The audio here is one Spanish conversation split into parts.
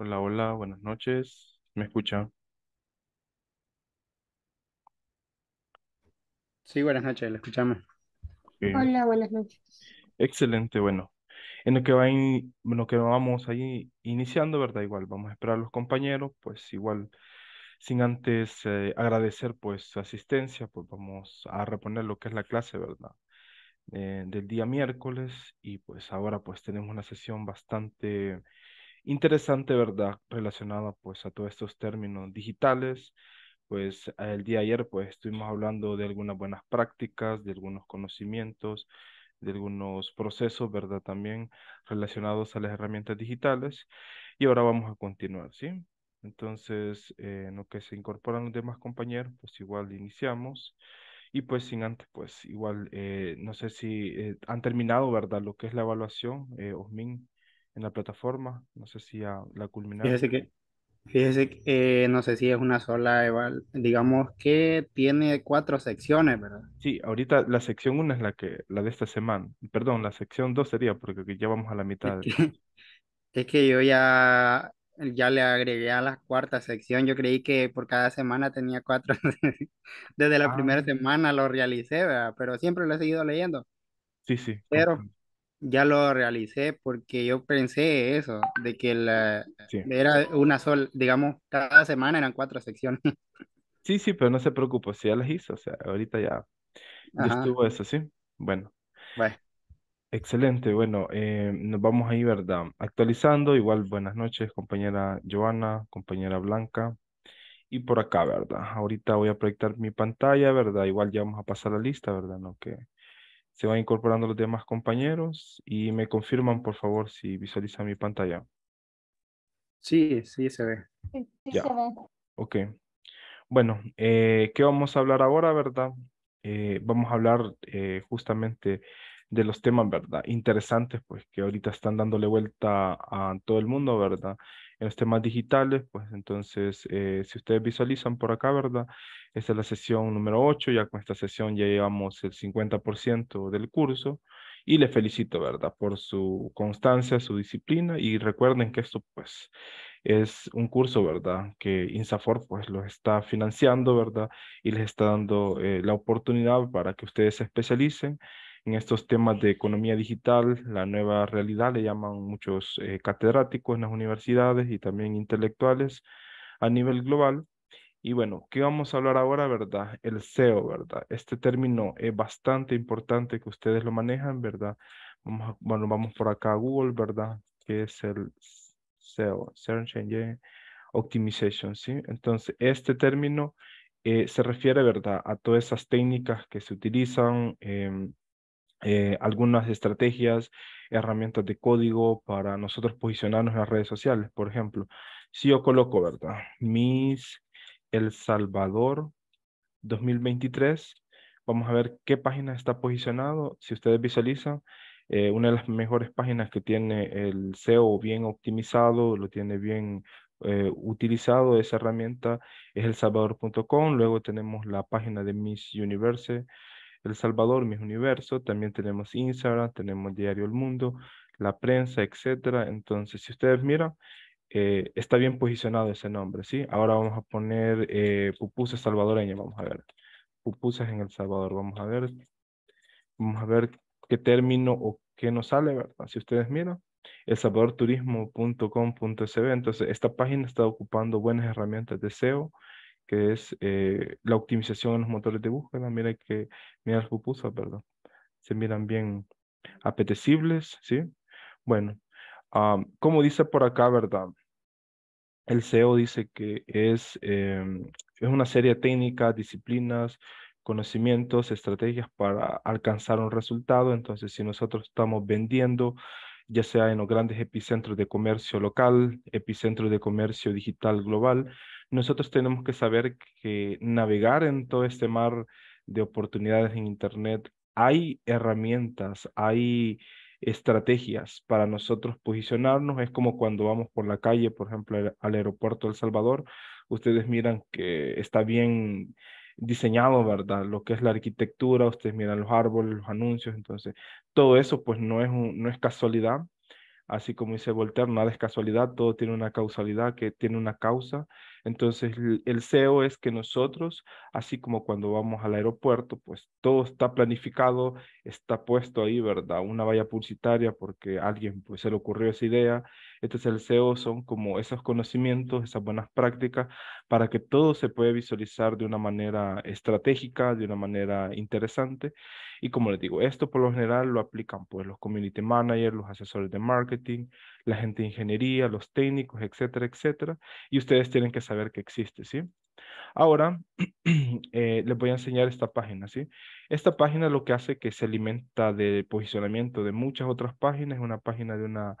Hola, hola, buenas noches. ¿Me escucha? Sí, buenas noches, la escuchamos. Hola, buenas noches. Excelente, bueno. En lo que va lo que vamos ahí iniciando, ¿verdad? Igual vamos a esperar a los compañeros, pues igual sin antes eh, agradecer pues su asistencia, pues vamos a reponer lo que es la clase, ¿verdad? Eh, del día miércoles y pues ahora pues tenemos una sesión bastante interesante, ¿verdad? Relacionada pues a todos estos términos digitales. Pues el día de ayer pues estuvimos hablando de algunas buenas prácticas, de algunos conocimientos, de algunos procesos, ¿verdad? También relacionados a las herramientas digitales. Y ahora vamos a continuar, ¿sí? Entonces, eh, en lo que se incorporan los demás compañeros, pues igual iniciamos. Y pues sin antes, pues igual, eh, no sé si eh, han terminado, ¿verdad? Lo que es la evaluación, Osmin en la plataforma. No sé si la culmina Fíjese que, fíjese eh, no sé si es una sola, Digamos que tiene cuatro secciones, ¿verdad? Sí, ahorita la sección 1 es la, que, la de esta semana. Perdón, la sección 2 sería porque ya vamos a la mitad. Es que, yo ya ya le agregué a la cuarta sección. Yo creí que por cada semana tenía cuatro. Desde la ah. primera semana lo realicé, ¿verdad? pero siempre lo he seguido leyendo. Sí, sí. Pero, ya lo realicé porque yo pensé eso, de que la, era una sola, digamos, cada semana eran cuatro secciones. Sí, sí, pero no se preocupe, si ya las hizo, o sea, ahorita ya, estuvo eso, ¿sí? Bueno. Excelente, bueno, eh, nos vamos ahí, ¿verdad? Actualizando, igual buenas noches, compañera Joana, compañera Blanca, y por acá, ¿verdad? Ahorita voy a proyectar mi pantalla, ¿verdad? Igual ya vamos a pasar la lista, ¿verdad? No que se van incorporando los demás compañeros y me confirman, por favor, si visualizan mi pantalla. Sí, sí se ve. Sí, se ve. Ok. Bueno, eh, ¿qué vamos a hablar ahora, verdad? Eh, vamos a hablar eh, justamente de los temas, ¿verdad? Interesantes, pues, que ahorita están dándole vuelta a todo el mundo, ¿verdad? En los temas digitales, pues, entonces, si ustedes visualizan por acá, ¿verdad? Esta es la sesión número 8, ya con esta sesión ya llevamos el 50% del curso y le felicito, ¿verdad? Por su constancia, su disciplina y recuerden que esto pues es un curso, ¿verdad? Que INSAFOR pues los está financiando, ¿verdad? Y les está dando eh, la oportunidad para que ustedes se especialicen en estos temas de economía digital, la nueva realidad, le llaman muchos eh, catedráticos en las universidades y también intelectuales a nivel global y bueno, ¿qué vamos a hablar ahora, verdad? El SEO, ¿verdad? Este término es bastante importante que ustedes lo manejan, ¿verdad? bueno, vamos por acá a Google, ¿verdad? Que es el SEO, Search Engine Optimization, ¿sí? Entonces, este término eh, se refiere, ¿verdad? A todas esas técnicas que se utilizan, em, eh, algunas estrategias, herramientas de código para nosotros posicionarnos en las redes sociales. Por ejemplo, si yo coloco, ¿verdad? Mis el Salvador 2023. Vamos a ver qué página está posicionado. Si ustedes visualizan, eh, una de las mejores páginas que tiene el SEO bien optimizado, lo tiene bien eh, utilizado esa herramienta es el elsalvador.com. Luego tenemos la página de Miss Universe, El Salvador, Miss Universo. También tenemos Instagram, tenemos Diario El Mundo, la prensa, etcétera. Entonces, si ustedes miran, eh, está bien posicionado ese nombre, ¿sí? Ahora vamos a poner eh, pupusas salvadoreñas, vamos a ver. Pupusas en El Salvador, vamos a ver. Vamos a ver qué término o qué nos sale, ¿verdad? Si ustedes miran, el elsalvadorturismo.com.sb. Entonces, esta página está ocupando buenas herramientas de SEO, que es eh, la optimización en los motores de búsqueda. Mira que, mira las pupusas, Se miran bien apetecibles, ¿sí? Bueno, ah, como dice por acá, ¿verdad? el SEO dice que es, em, es una serie de técnicas, disciplinas, conocimientos, estrategias para alcanzar un resultado. Entonces, si nosotros estamos vendiendo, ya sea en los grandes epicentros de comercio local, epicentros de comercio digital global, nosotros tenemos que saber que navegar en todo este mar de oportunidades en Internet, hay herramientas, hay estrategias para nosotros posicionarnos. Es como cuando vamos por la calle, por ejemplo, al aeropuerto de El Salvador, ustedes miran que está bien diseñado, ¿verdad? Lo que es la arquitectura, ustedes miran los árboles, los anuncios, entonces todo eso pues no es, no es casualidad, así como dice Voltaire, nada es casualidad, todo tiene una causalidad que tiene una causa entonces, el CEO es que nosotros, así como cuando vamos al aeropuerto, pues todo está planificado, está puesto ahí, ¿verdad? Una valla pulsitaria porque alguien pues, se le ocurrió esa idea, es el SEO son como esos conocimientos, esas buenas prácticas para que todo se pueda visualizar de una manera estratégica, de una manera interesante. Y como les digo, esto por lo general lo aplican pues los community managers, los asesores de marketing, la gente de ingeniería, los técnicos, etcétera, etcétera. Y ustedes tienen que saber que existe, ¿sí? Ahora eh, les voy a enseñar esta página, ¿sí? Esta página lo que hace que se alimenta de posicionamiento de muchas otras páginas, una página de una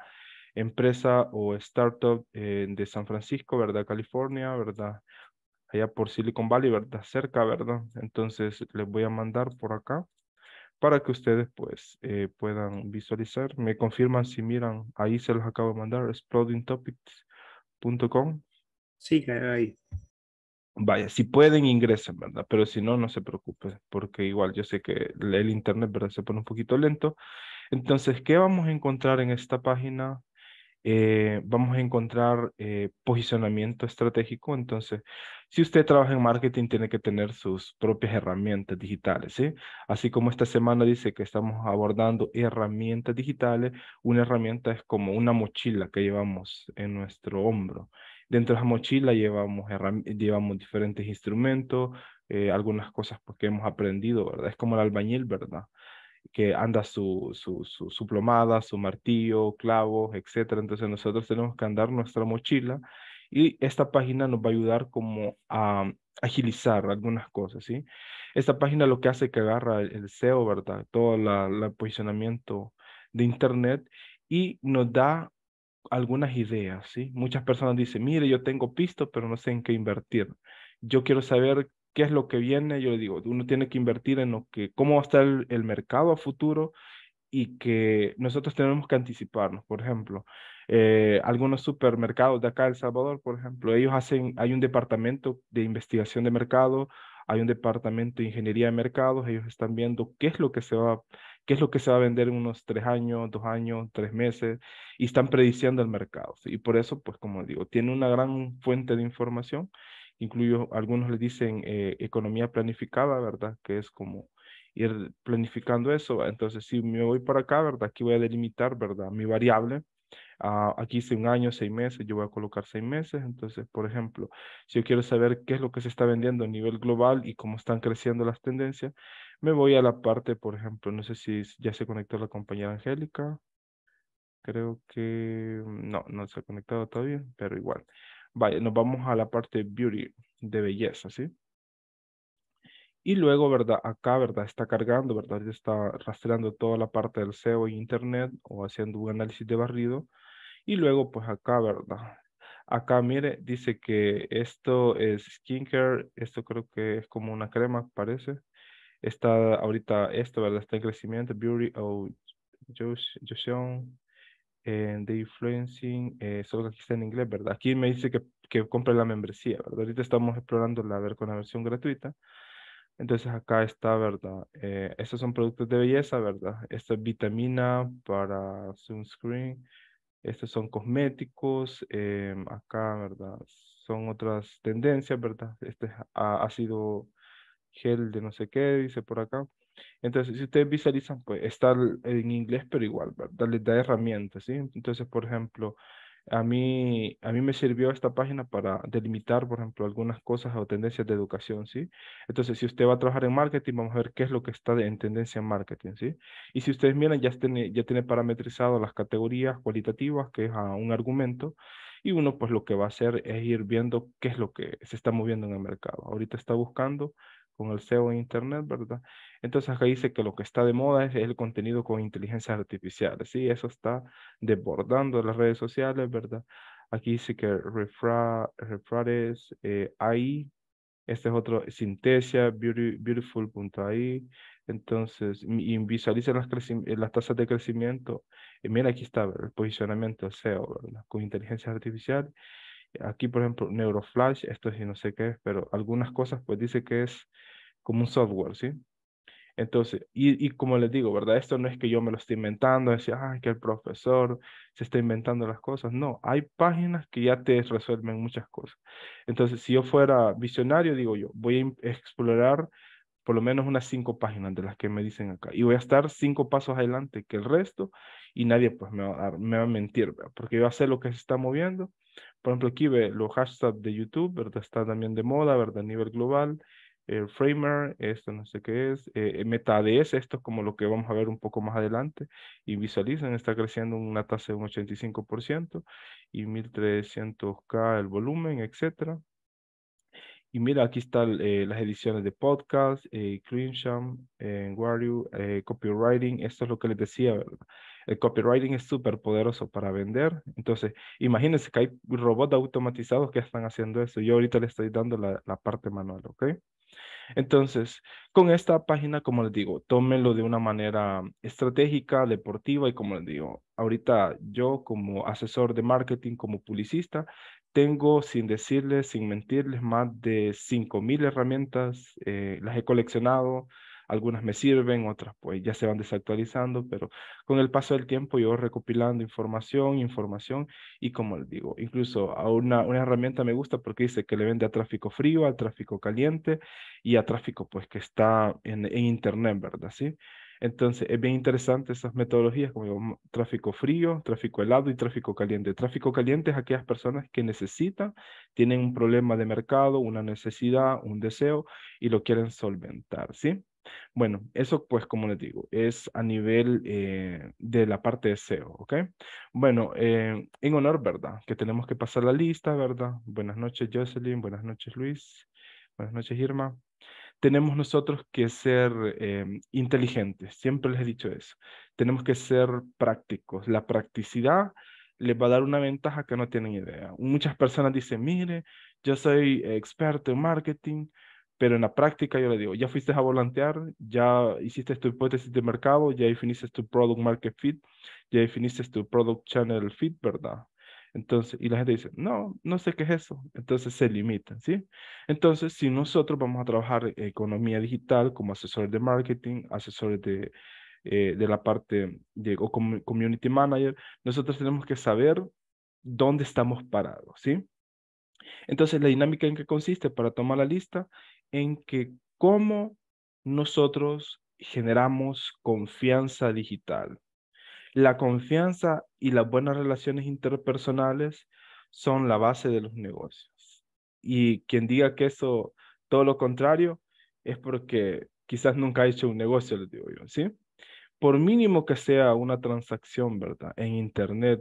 empresa o startup eh, de San Francisco, ¿verdad? California, ¿verdad? Allá por Silicon Valley, ¿verdad? Cerca, ¿verdad? Entonces les voy a mandar por acá para que ustedes pues eh, puedan visualizar. Me confirman si miran, ahí se los acabo de mandar, explodingtopics.com. Sí, ahí. Vaya, si pueden ingresen, ¿verdad? Pero si no, no se preocupen, porque igual yo sé que el internet, ¿verdad? Se pone un poquito lento. Entonces, ¿qué vamos a encontrar en esta página? Eh, vamos a encontrar eh, posicionamiento estratégico. Entonces, si usted trabaja en marketing, tiene que tener sus propias herramientas digitales, Así como esta semana dice que estamos abordando herramientas digitales, una herramienta es como una mochila que llevamos en nuestro hombro. Dentro de la mochila llevamos, llevamos diferentes instrumentos, eh, algunas cosas pues, que hemos aprendido, ¿verdad? Es como el albañil, ¿verdad? que anda su, su, su, plomada, su martillo, clavos, etc. Entonces nosotros tenemos que andar nuestra mochila y esta página nos va a ayudar como a agilizar algunas cosas, ¿sí? Esta página lo que hace es que agarra el SEO, ¿verdad? Todo el posicionamiento de Internet y nos da algunas ideas, ¿sí? Muchas personas dicen, mire, yo tengo pisto, pero no sé en qué invertir. Yo quiero saber qué es lo que viene, yo le digo, uno tiene que invertir en lo que, cómo va a estar el, mercado a futuro y que nosotros tenemos que anticiparnos. Por ejemplo, eh, algunos supermercados de acá, El Salvador, por ejemplo, ellos hacen, hay un departamento de investigación de mercado, hay un departamento de ingeniería de mercados, ellos están viendo qué es lo que se va, qué es lo que se va a vender en unos tres años, dos años, tres meses, y están prediciendo el mercado. Y por eso, pues como digo, tiene una gran fuente de información incluyo, algunos le dicen eh, economía planificada, ¿verdad? Que es como ir planificando eso. Entonces, si me voy para acá, ¿verdad? Aquí voy a delimitar, ¿verdad? Mi variable. Ah, aquí hice un año, seis meses, yo voy a colocar seis meses. Entonces, por ejemplo, si yo quiero saber qué es lo que se está vendiendo a nivel global y cómo están creciendo las tendencias, me voy a la parte, por ejemplo, no sé si ya se conectó la compañera Angélica. Creo que mm, no, no se ha conectado todavía, pero igual. Vaya, nos vamos a la parte beauty, de belleza, ¿sí? Y luego, ¿verdad? Acá, ¿verdad? Está cargando, ¿verdad? Está rastreando toda la parte del SEO en Internet o haciendo un análisis de barrido. Y luego, pues acá, ¿verdad? Acá, mire, dice que esto es skincare, esto creo que es como una crema, parece. Está ahorita, esto, ¿verdad? Está en crecimiento, beauty o oh, eh, de influencing, solo que aquí está en inglés, ¿verdad? Aquí me dice que, que compre la membresía, ¿verdad? Ahorita estamos explorando la ver con la versión gratuita. Entonces acá está, ¿verdad? Eh, estos son productos de belleza, ¿verdad? Esta es vitamina para sunscreen. Estos son cosméticos. Em, acá, ¿verdad? Son otras tendencias, ¿verdad? Este ha, ha sido gel de no sé qué, dice por acá. Entonces, si ustedes visualizan, pues está en inglés, pero igual, ¿verdad? da herramientas, ¿sí? Entonces, por ejemplo, a mí, a mí me sirvió esta página para delimitar, por ejemplo, algunas cosas o tendencias de educación, ¿sí? Entonces, si usted va a trabajar en marketing, vamos a ver qué es lo que está en tendencia en marketing, ¿sí? Y si ustedes miran, ya tiene, ya tiene parametrizado las categorías cualitativas, que es a un argumento, y uno pues lo que va a hacer es ir viendo qué es lo que se está moviendo en el mercado. Ahorita está buscando con el SEO en Internet, ¿verdad? Entonces acá dice que lo que está de moda es el contenido con inteligencia artificial, ¿sí? Eso está desbordando las redes sociales, ¿verdad? Aquí dice que refra, refrares, eh, AI, este es otro, Sintesia, Beautiful.ai, entonces, y visualiza eh, las, tasas de crecimiento. Y mira, aquí está el posicionamiento SEO, ¿verdad? Con inteligencia artificial Aquí, por ejemplo, Neuroflash, esto sí no sé qué es, pero algunas cosas pues dice que es como un software, ¿sí? Entonces, y, y, como les digo, ¿verdad? Esto no es que yo me lo esté inventando, decía que el profesor se está inventando las cosas. No, hay páginas que ya te resuelven muchas cosas. Entonces, si yo fuera visionario, digo yo, voy a explorar por lo menos unas cinco páginas de las que me dicen acá. Y voy a estar cinco pasos adelante que el resto y nadie pues me va a, me va a mentir, ¿verdad? porque yo sé lo que se está moviendo por ejemplo, aquí ve los hashtags de YouTube, ¿verdad? Está también de moda, ¿verdad? A nivel global. Framer, esto no sé qué es. Eh, ADS, esto es como lo que vamos a ver un poco más adelante. Y visualizan, está creciendo una tasa de un 85% y 1300K el volumen, etcétera. Y mira, aquí están eh, las ediciones de podcast, eh, eh, Wario, eh, Copywriting. Esto es lo que les decía, ¿verdad? El copywriting es súper poderoso para vender. Entonces, imagínense que hay robots automatizados que están haciendo eso. Yo ahorita le estoy dando la, parte manual, ¿ok? Entonces, con esta página, como les digo, tómenlo de una manera estratégica, deportiva y como les digo, ahorita yo como asesor de marketing, como publicista, tengo, sin decirles, sin mentirles, más de 5.000 herramientas, eh, las he coleccionado, algunas me sirven, otras pues ya se van desactualizando, pero con el paso del tiempo yo recopilando información, información y como les digo, incluso a una, una herramienta me gusta porque dice que le vende a tráfico frío, a tráfico caliente y a tráfico pues que está en, en internet, ¿verdad? Sí. Entonces, es bien interesante esas metodologías, como tráfico frío, tráfico helado y tráfico caliente. Tráfico caliente es aquellas personas que necesitan, tienen un problema de mercado, una necesidad, un deseo y lo quieren solventar, ¿sí? Bueno, eso pues como les digo, es a nivel eh, de la parte de SEO, ¿ok? Bueno, eh, en honor, ¿verdad? Que tenemos que pasar la lista, ¿verdad? Buenas noches Jocelyn, buenas noches Luis, buenas noches Irma. Tenemos nosotros que ser eh, inteligentes, siempre les he dicho eso. Tenemos que ser prácticos. La practicidad les va a dar una ventaja que no tienen idea. Muchas personas dicen, mire, yo soy experto en marketing, pero en la práctica yo le digo, ya fuiste a volantear, ya hiciste tu hipótesis de mercado, ya definiste tu product market fit, ya definiste tu product channel fit, ¿verdad? Entonces, y la gente dice, no, no sé qué es eso. Entonces se limitan, ¿sí? Entonces, si nosotros vamos a trabajar economía digital como asesores de marketing, asesores de, eh, de la parte de o community manager, nosotros tenemos que saber dónde estamos parados, ¿sí? Entonces, la dinámica en que consiste para tomar la lista en que cómo nosotros generamos confianza digital. La confianza y las buenas relaciones interpersonales son la base de los negocios. Y quien diga que eso, todo lo contrario, es porque quizás nunca ha hecho un negocio, les digo yo, ¿sí? Por mínimo que sea una transacción, ¿verdad? En Internet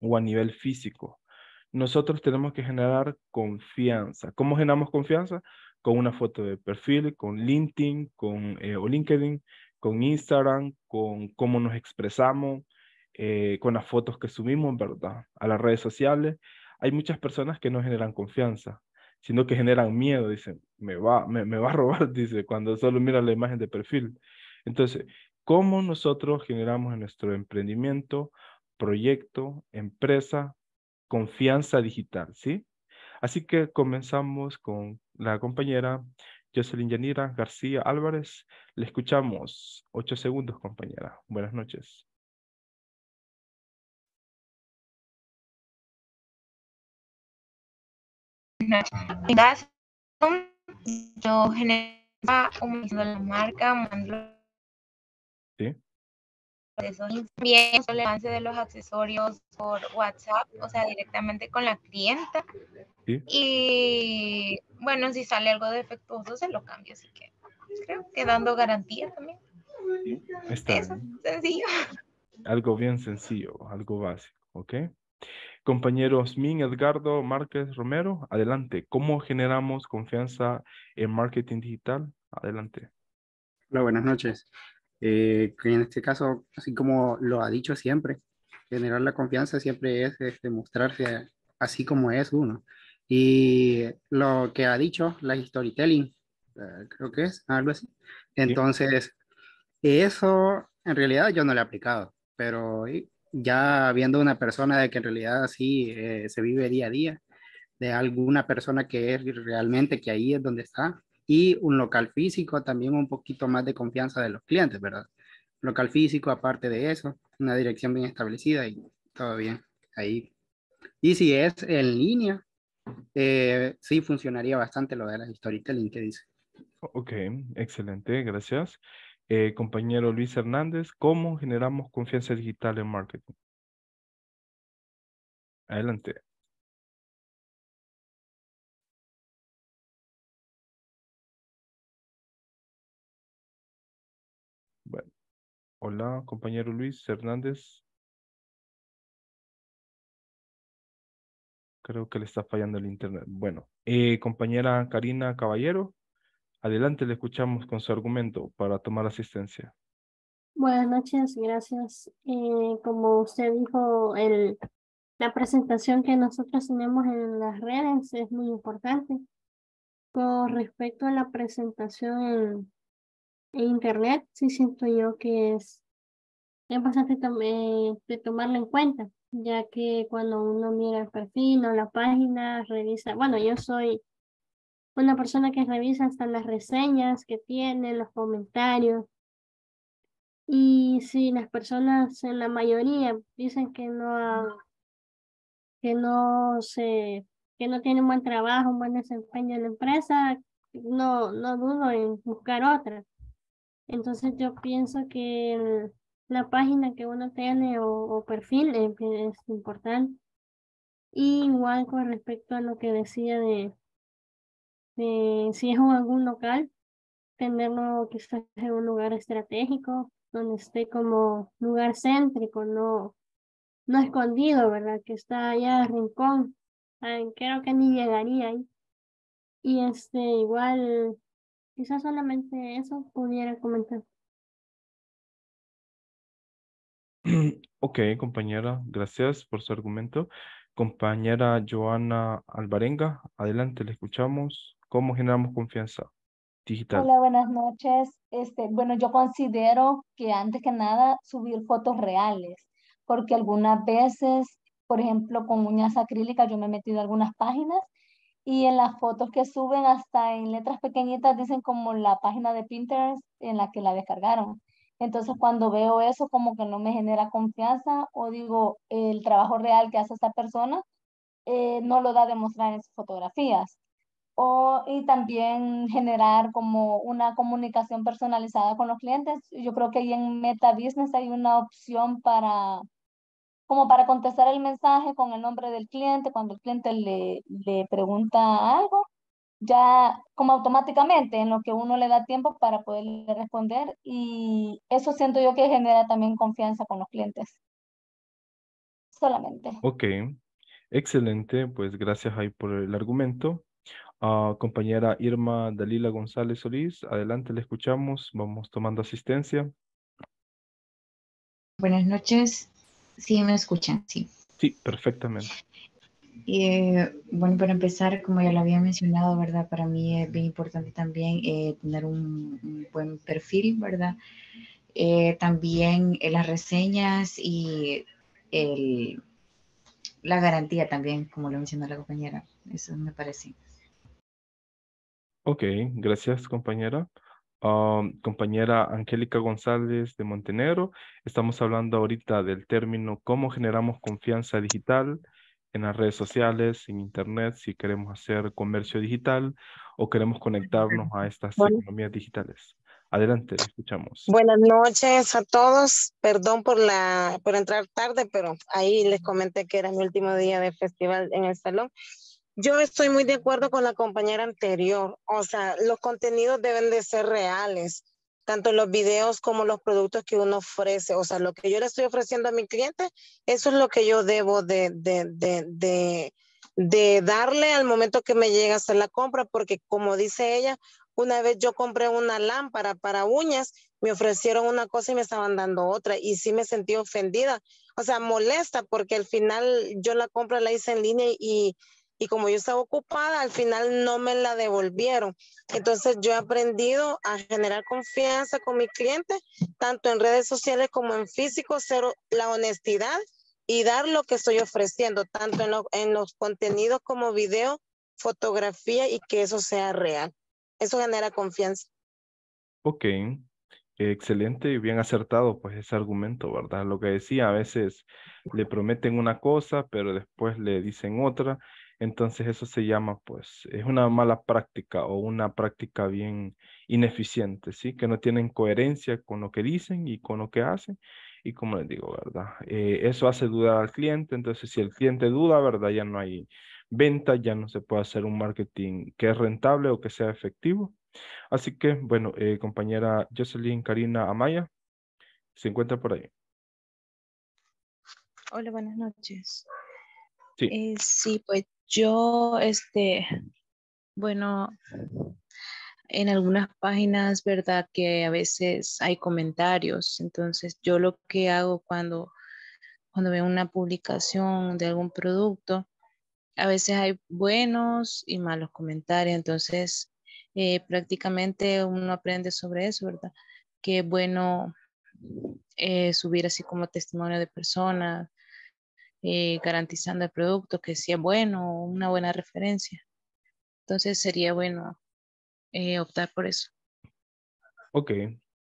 o a nivel físico, nosotros tenemos que generar confianza. ¿Cómo generamos confianza? Con una foto de perfil, con LinkedIn, con eh, LinkedIn, con Instagram, con cómo nos expresamos, eh, con las fotos que subimos, ¿verdad? A las redes sociales. Hay muchas personas que no generan confianza, sino que generan miedo. Dicen, me va, va a robar, dice, cuando solo mira la imagen de perfil. Entonces, ¿cómo nosotros generamos en nuestro emprendimiento, proyecto, empresa, confianza digital, ¿sí? Así que comenzamos con la compañera Jocelyn Yanira García Álvarez. Le escuchamos. Ocho segundos, compañera. Buenas noches. Yo generaba la marca, esos bien el avance de los accesorios por WhatsApp, o sea, directamente con la clienta. Y bueno, si sale algo defectuoso, se lo cambio, así que creo que dando garantía también. Eso, sencillo. Algo bien sencillo, algo básico, ¿ok? Compañeros Min, Edgardo, Márquez, Romero, adelante. ¿Cómo generamos confianza en marketing digital? Adelante. Hola, buenas noches. Eh, en este caso, así como lo ha dicho siempre, generar la confianza siempre es, demostrarse este, así como es uno. Y lo que ha dicho, la storytelling, eh, creo que es algo así. Entonces, eso en realidad yo no lo he aplicado, pero ya viendo una persona de que en realidad así eh, se vive día a día, de alguna persona que es realmente que ahí es donde está, y un local físico, también un poquito más de confianza de los clientes, ¿verdad? Local físico, aparte de eso, una dirección bien establecida y todo bien ahí. Y si es en línea, eh, sí funcionaría bastante lo de las storytelling que dice. Ok, excelente, gracias. Eh, compañero Luis Hernández, ¿cómo generamos confianza digital en marketing? Adelante. Hola, compañero Luis Hernández. Creo que le está fallando el internet. Bueno, eh, compañera Karina Caballero, adelante, le escuchamos con su argumento para tomar asistencia. Buenas noches, gracias. Eh, como usted dijo, el, la presentación que nosotros tenemos en las redes es muy importante. Con respecto a la presentación e internet sí siento yo que es, importante bastante eh, de tomarlo en cuenta, ya que cuando uno mira el perfil o la página, revisa, bueno, yo soy una persona que revisa hasta las reseñas que tiene, los comentarios. Y si las personas en la mayoría dicen que no, que no se, que no tienen buen trabajo, un buen desempeño en la empresa, no, no dudo en buscar otra. Entonces yo pienso que mm, la página que uno tiene o, perfil es, importante. Y igual con respecto a lo que decía de, de si es algún local, tenerlo quizás en un lugar estratégico, donde esté como lugar céntrico, no, no escondido, ¿verdad? Que está allá de rincón. Ah, creo que ni llegaría ahí. Y este, igual Quizás solamente eso pudiera comentar. Ok, compañera, gracias por su argumento. Compañera Joana Alvarenga, adelante, le escuchamos. ¿Cómo generamos confianza digital? Hola, buenas noches. Este, bueno, yo considero que antes que nada subir fotos reales, porque algunas veces, por ejemplo, con uñas acrílicas yo me he metido algunas páginas y en las fotos que suben hasta en letras pequeñitas dicen como la página de Pinterest en la que la descargaron. Entonces cuando veo eso como que no me genera confianza o digo el trabajo real que hace esta persona eh, no lo da a demostrar en sus fotografías. O, y también generar como una comunicación personalizada con los clientes. Yo creo que ahí en Meta Business hay una opción para como para contestar el mensaje con el nombre del cliente, cuando el cliente le, le pregunta algo, ya como automáticamente en lo que uno le da tiempo para poderle responder y eso siento yo que genera también confianza con los clientes. Solamente. Ok, excelente, pues gracias ahí por el argumento. Ah, compañera Irma Dalila González Solís, adelante, le escuchamos, vamos tomando asistencia. Buenas noches. Sí, me escuchan, sí. Sí, perfectamente. Eh, bueno, para empezar, como ya lo había mencionado, ¿verdad? Para mí es bien importante también eh, tener un, buen perfil, ¿verdad? Eh, también las reseñas y la garantía también, como lo mencionó la compañera. Eso me parece. Ok, gracias compañera. Ah, compañera Angélica González de Montenegro. Estamos hablando ahorita del término cómo generamos confianza digital en las redes sociales, en Internet, si queremos hacer comercio digital o queremos conectarnos a estas economías digitales. Adelante, escuchamos. Buenas noches a todos. Perdón por la por entrar tarde, pero ahí les comenté que era mi último día de festival en el salón. Yo estoy muy de acuerdo con la compañera anterior. O sea, los contenidos deben de ser reales, tanto los videos como los productos que uno ofrece. O sea, lo que yo le estoy ofreciendo a mi cliente, eso es lo que yo debo de, de, de, de, darle al momento que me llega a hacer la compra, porque como dice ella, una vez yo compré una lámpara para uñas, me ofrecieron una cosa y me estaban dando otra y sí me sentí ofendida, o sea, molesta porque al final yo la compra la hice en línea y y como yo estaba ocupada, al final no me la devolvieron. Entonces yo he aprendido a generar confianza con mis clientes, tanto en redes sociales como en físico, ser la honestidad y dar lo que estoy ofreciendo, tanto en, los contenidos como video, fotografía y que eso sea real. Eso genera confianza. Ok, Excelente y bien acertado, pues ese argumento, ¿verdad? Lo que decía, a veces le prometen una cosa, pero después le dicen otra entonces eso se llama, pues, es una mala práctica o una práctica bien ineficiente, ¿sí? Que no tienen coherencia con lo que dicen y con lo que hacen. Y como les digo, ¿verdad? Eh, eso hace dudar al cliente. Entonces, si el cliente duda, ¿verdad? Ya no hay venta, ya no se puede hacer un marketing que es rentable o que sea efectivo. Así que, bueno, eh, compañera Jocelyn Karina Amaya, se encuentra por ahí. Hola, buenas noches. Sí. Eh, sí, pues yo, este, bueno, en algunas páginas, ¿verdad? Que a veces hay comentarios. Entonces, yo lo que hago cuando, cuando veo una publicación de algún producto, a veces hay buenos y malos comentarios. Entonces, eh, prácticamente uno aprende sobre eso, ¿verdad? Que bueno eh, subir así como testimonio de personas eh, garantizando el producto, que sea bueno, una buena referencia. Entonces sería bueno eh, optar por eso. Ok,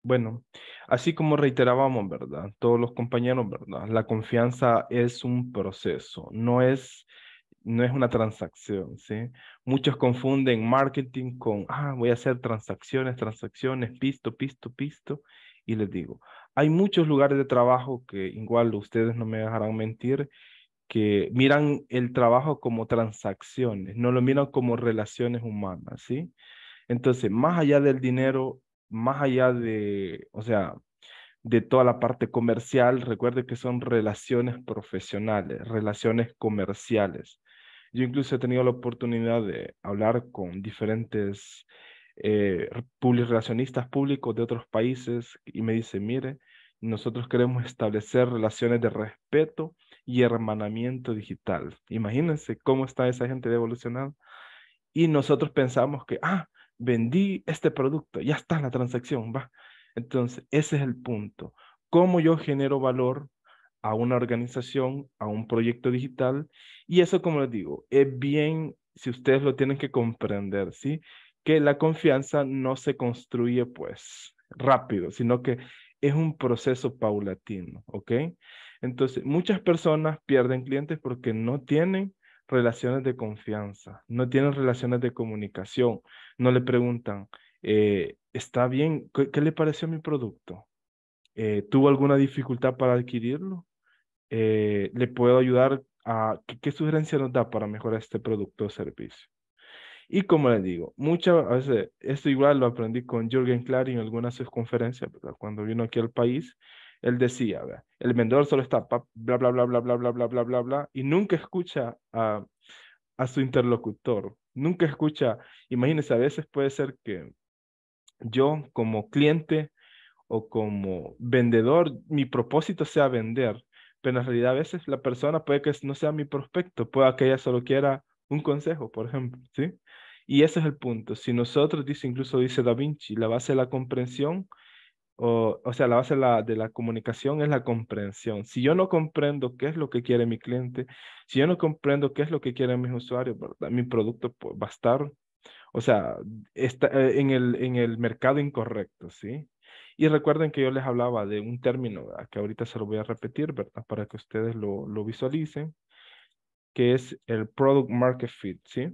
bueno, así como reiterábamos, ¿verdad? Todos los compañeros, ¿verdad? La confianza es un proceso, no es, no es una transacción, ¿sí? Muchos confunden marketing con, ah, voy a hacer transacciones, transacciones, pisto, pisto, pisto. Y les digo, hay muchos lugares de trabajo que igual ustedes no me dejarán mentir, que miran el trabajo como transacciones, no lo miran como relaciones humanas, ¿sí? Entonces, más allá del dinero, más allá de, o sea, de toda la parte comercial, recuerde que son relaciones profesionales, relaciones comerciales. Yo incluso he tenido la oportunidad de hablar con diferentes eh, relacionistas públicos de otros países y me dice, mire, nosotros queremos establecer relaciones de respeto y hermanamiento digital. Imagínense cómo está esa gente de Y nosotros pensamos que, ah, vendí este producto, ya está la transacción, va. Entonces, ese es el punto. ¿Cómo yo genero valor a una organización, a un proyecto digital? Y eso, como les digo, es bien, si ustedes lo tienen que comprender, ¿sí? Que la confianza no se construye, pues, rápido, sino que es un proceso paulatino, ¿ok? Entonces, muchas personas pierden clientes porque no tienen relaciones de confianza, no tienen relaciones de comunicación, no le preguntan, eh, ¿está bien? ¿Qué, le pareció mi producto? Eh, ¿Tuvo alguna dificultad para adquirirlo? Eh, ¿Le puedo ayudar a qué sugerencia nos da para mejorar este producto o servicio? Y como les digo, muchas veces, esto igual lo aprendí con Jürgen Clary en algunas de sus conferencias, cuando vino aquí al país, él decía, el vendedor solo está bla, bla, bla, bla, bla, bla, bla, bla, bla, bla, y nunca escucha a, a su interlocutor, nunca escucha, imagínense, a veces puede ser que yo como cliente o como vendedor, mi propósito sea vender, pero en realidad a veces la persona puede que no sea mi prospecto, puede que ella solo quiera un consejo, por ejemplo, ¿sí? Y ese es el punto. Si nosotros, dice, incluso dice Da Vinci, la base de la comprensión, o, o sea, la base de la, de la comunicación es la comprensión. Si yo no comprendo qué es lo que quiere mi cliente, si yo no comprendo qué es lo que quieren mis usuarios, ¿verdad? mi producto pues, va a estar, o sea, está eh, en el, en el mercado incorrecto, ¿sí? Y recuerden que yo les hablaba de un término que ahorita se lo voy a repetir, ¿verdad? Para que ustedes lo, lo visualicen, que es el product market fit, ¿sí?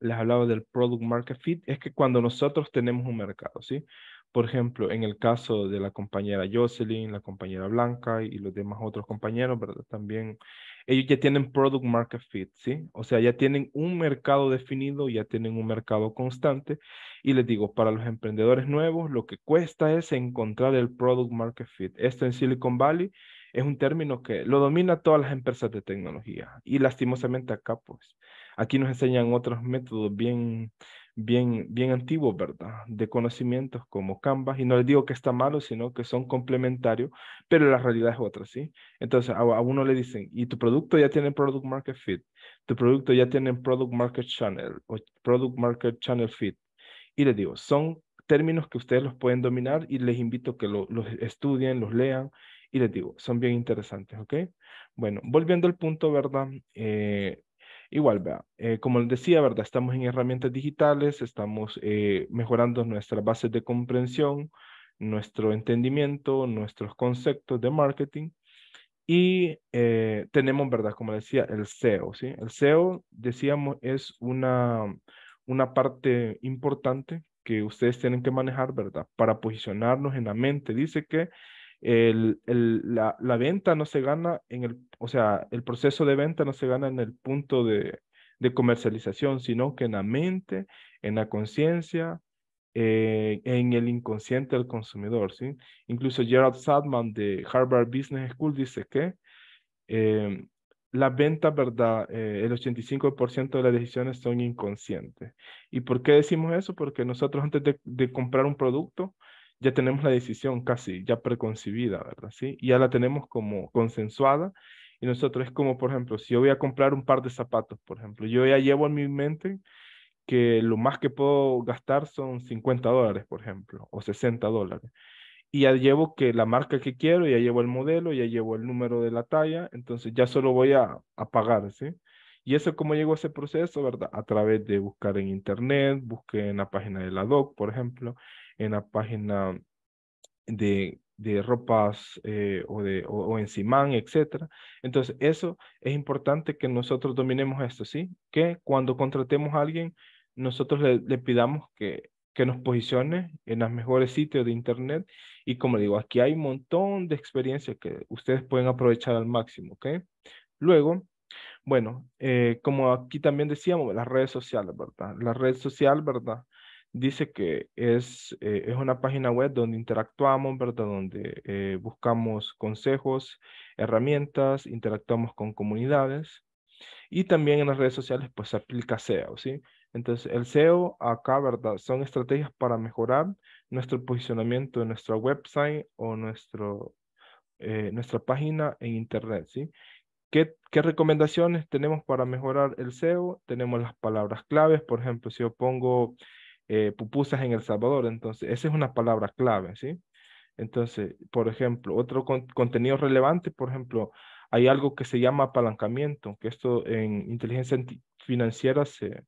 les hablaba del product market fit, es que cuando nosotros tenemos un mercado, ¿sí? Por ejemplo, en el caso de la compañera Jocelyn, la compañera Blanca y los demás otros compañeros, ¿verdad? También ellos ya tienen product market fit, ¿sí? O sea, ya tienen un mercado definido, ya tienen un mercado constante. Y les digo, para los emprendedores nuevos, lo que cuesta es encontrar el product market fit. Esto en Silicon Valley es un término que lo domina todas las empresas de tecnología y lastimosamente acá, pues Aquí nos enseñan otros métodos bien, bien, bien antiguos, ¿verdad? De conocimientos como Canvas. Y no les digo que está malo, sino que son complementarios, pero la realidad es otra, ¿sí? Entonces a, uno le dicen, y tu producto ya tiene Product Market Fit, tu producto ya tiene Product Market Channel o Product Market Channel Fit. Y les digo, son términos que ustedes los pueden dominar y les invito a que los estudien, los lean y les digo, son bien interesantes, ¿ok? Bueno, volviendo al punto, ¿verdad? Eh, Igual, vea, eh, como les decía, ¿verdad? Estamos en herramientas digitales, estamos eh, mejorando nuestras bases de comprensión, nuestro entendimiento, nuestros conceptos de marketing y eh, tenemos, ¿verdad? Como decía, el SEO, ¿sí? El SEO, decíamos, es una, una parte importante que ustedes tienen que manejar, ¿verdad? Para posicionarnos en la mente. Dice que el, el, la, la, venta no se gana en el, o sea, el proceso de venta no se gana en el punto de, de comercialización, sino que en la mente, en la conciencia, eh, en el inconsciente del consumidor. ¿sí? Incluso Gerald Sadman de Harvard Business School dice que eh, venta, ¿verdad? Eh, el 85% de las decisiones son inconscientes. ¿Y por qué decimos eso? Porque nosotros antes de, de comprar un producto, ya tenemos la decisión casi ya preconcebida, ¿verdad? Sí, ya la tenemos como consensuada y nosotros es como, por ejemplo, si yo voy a comprar un par de zapatos, por ejemplo, yo ya llevo en mi mente que lo más que puedo gastar son 50 dólares, por ejemplo, o 60 dólares. Y ya llevo que la marca que quiero, ya llevo el modelo, ya llevo el número de la talla, entonces ya solo voy a, a pagar, ¿sí? Y eso, como llegó a ese proceso, verdad? A través de buscar en internet, busqué en la página de la DOC, por ejemplo, en la página de, de ropas eh, o, de, o, en Simán, etc. Entonces, eso es importante que nosotros dominemos esto, ¿sí? Que cuando contratemos a alguien, nosotros le, pidamos que, que nos posicione en los mejores sitios de Internet. Y como digo, aquí hay un montón de experiencias que ustedes pueden aprovechar al máximo, ¿ok? Luego, bueno, eh, como aquí también decíamos, las redes sociales, ¿verdad? La red social, ¿verdad? dice que es, eh, es una página web donde interactuamos, ¿verdad? Donde eh, buscamos consejos, herramientas, interactuamos con comunidades y también en las redes sociales pues se aplica SEO, ¿sí? Entonces el SEO acá, ¿verdad? Son estrategias para mejorar nuestro posicionamiento en nuestra website o nuestro, eh, nuestra página en internet, ¿sí? ¿Qué, ¿Qué, recomendaciones tenemos para mejorar el SEO? Tenemos las palabras claves, por ejemplo, si yo pongo eh, pupusas en El Salvador. Entonces, esa es una palabra clave, ¿sí? Entonces, por ejemplo, otro contenido relevante, por ejemplo, hay algo que se llama apalancamiento, que esto en inteligencia financiera se,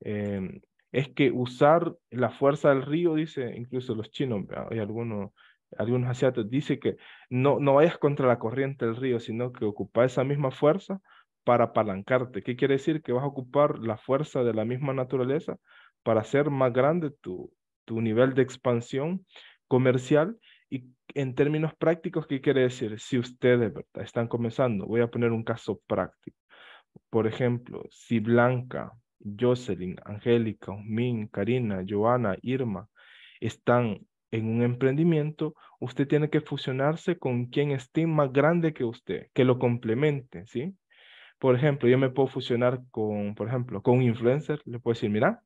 em, es que usar la fuerza del río, dice incluso los chinos, hay algunos, algunos asiáticos, dice que no, no vayas contra la corriente del río, sino que ocupa esa misma fuerza para apalancarte. ¿Qué quiere decir? Que vas a ocupar la fuerza de la misma naturaleza para hacer más grande tu, tu nivel de expansión comercial y en términos prácticos, ¿qué quiere decir? Si ustedes ¿verdad? están comenzando, voy a poner un caso práctico. Por ejemplo, si Blanca, Jocelyn, Angélica, Min, Karina, Joana, Irma están en un emprendimiento, usted tiene que fusionarse con quien esté más grande que usted, que lo complemente, ¿sí? Por ejemplo, yo me puedo fusionar con, por ejemplo, con un influencer, le puedo decir, mira,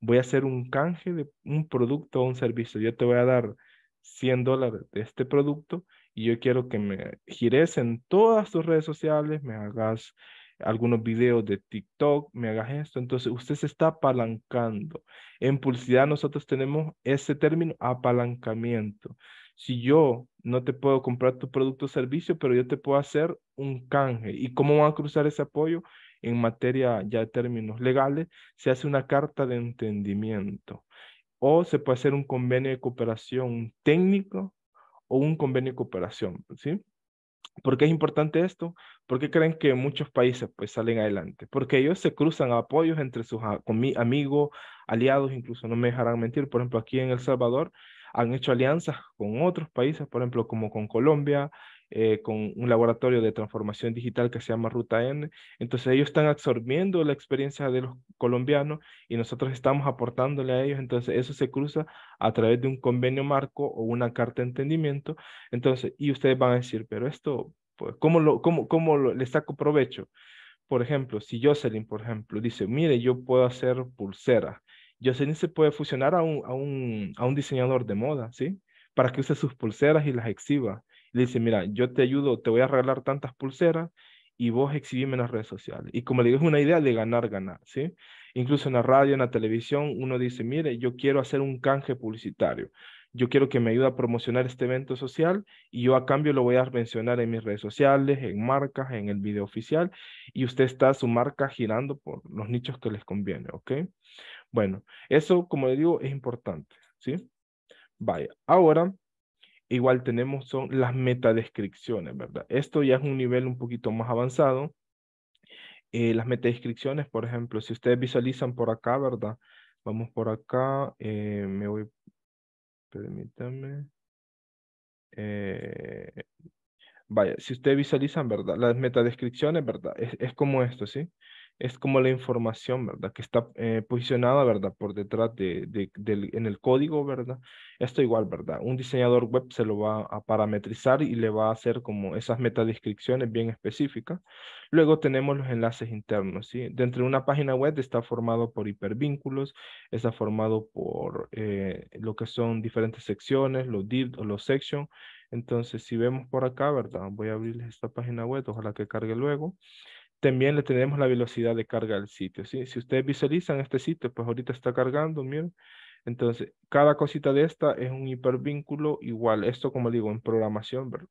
voy a hacer un canje de un producto o un servicio. Yo te voy a dar 100 dólares de este producto y yo quiero que me gires en todas tus redes sociales, me hagas algunos videos de TikTok, me hagas esto. Entonces, usted se está apalancando. En publicidad nosotros tenemos ese término, apalancamiento. Si yo no te puedo comprar tu producto o servicio, pero yo te puedo hacer un canje. ¿Y cómo van a cruzar ese apoyo? en materia ya de términos legales, se hace una carta de entendimiento o se puede hacer un convenio de cooperación técnico o un convenio de cooperación, ¿sí? ¿Por qué es importante esto? porque creen que muchos países pues salen adelante? Porque ellos se cruzan apoyos entre sus amigos, aliados, incluso no me dejarán mentir, por ejemplo, aquí en El Salvador han hecho alianzas con otros países, por ejemplo, como con Colombia, eh, con un laboratorio de transformación digital que se llama Ruta N. Entonces ellos están absorbiendo la experiencia de los colombianos y nosotros estamos aportándole a ellos. Entonces eso se cruza a través de un convenio marco o una carta de entendimiento. Entonces, y ustedes van a decir, pero esto, pues, ¿cómo, lo, cómo, cómo le saco provecho? Por ejemplo, si Jocelyn, por ejemplo, dice, mire, yo puedo hacer pulseras. Jocelyn se puede fusionar a a un diseñador de moda, ¿sí? Para que use sus pulseras y las exhiba dice, mira, yo te ayudo, te voy a regalar tantas pulseras y vos exhibime en las redes sociales. Y como le digo, es una idea de ganar, ganar, ¿sí? Incluso en la radio, en la televisión, uno dice, mire, yo quiero hacer un canje publicitario. Yo quiero que me ayude a promocionar este evento social y yo a cambio lo voy a mencionar en mis redes sociales, en marcas, en el video oficial y usted está su marca girando por los nichos que les conviene, ¿ok? Bueno, eso, como le digo, es importante, ¿sí? Vaya, ahora igual tenemos son las metadescripciones, ¿verdad? Esto ya es un nivel un poquito más avanzado. Eh, las metadescripciones, por ejemplo, si ustedes visualizan por acá, ¿verdad? Vamos por acá, eh, me voy, permítanme. Eh, vaya, si ustedes visualizan, ¿verdad? Las metadescripciones, ¿verdad? Es, es como esto, ¿sí? sí es como la información, ¿verdad? Que está eh, posicionada, ¿verdad? Por detrás de, en el código, ¿verdad? Esto igual, ¿verdad? Un diseñador web se lo va a parametrizar y le va a hacer como esas metadescripciones bien específicas. Luego tenemos los enlaces internos, ¿sí? Dentro de una página web está formado por hipervínculos, está formado por eh, lo que son diferentes secciones, los div o los section. Entonces, si vemos por acá, ¿verdad? Voy a abrir esta página web, ojalá que cargue luego. También le tenemos la velocidad de carga del sitio. ¿sí? Si ustedes visualizan este sitio, pues ahorita está cargando, miren. Entonces, cada cosita de esta es un hipervínculo igual. Esto, como digo, en programación, ¿verdad?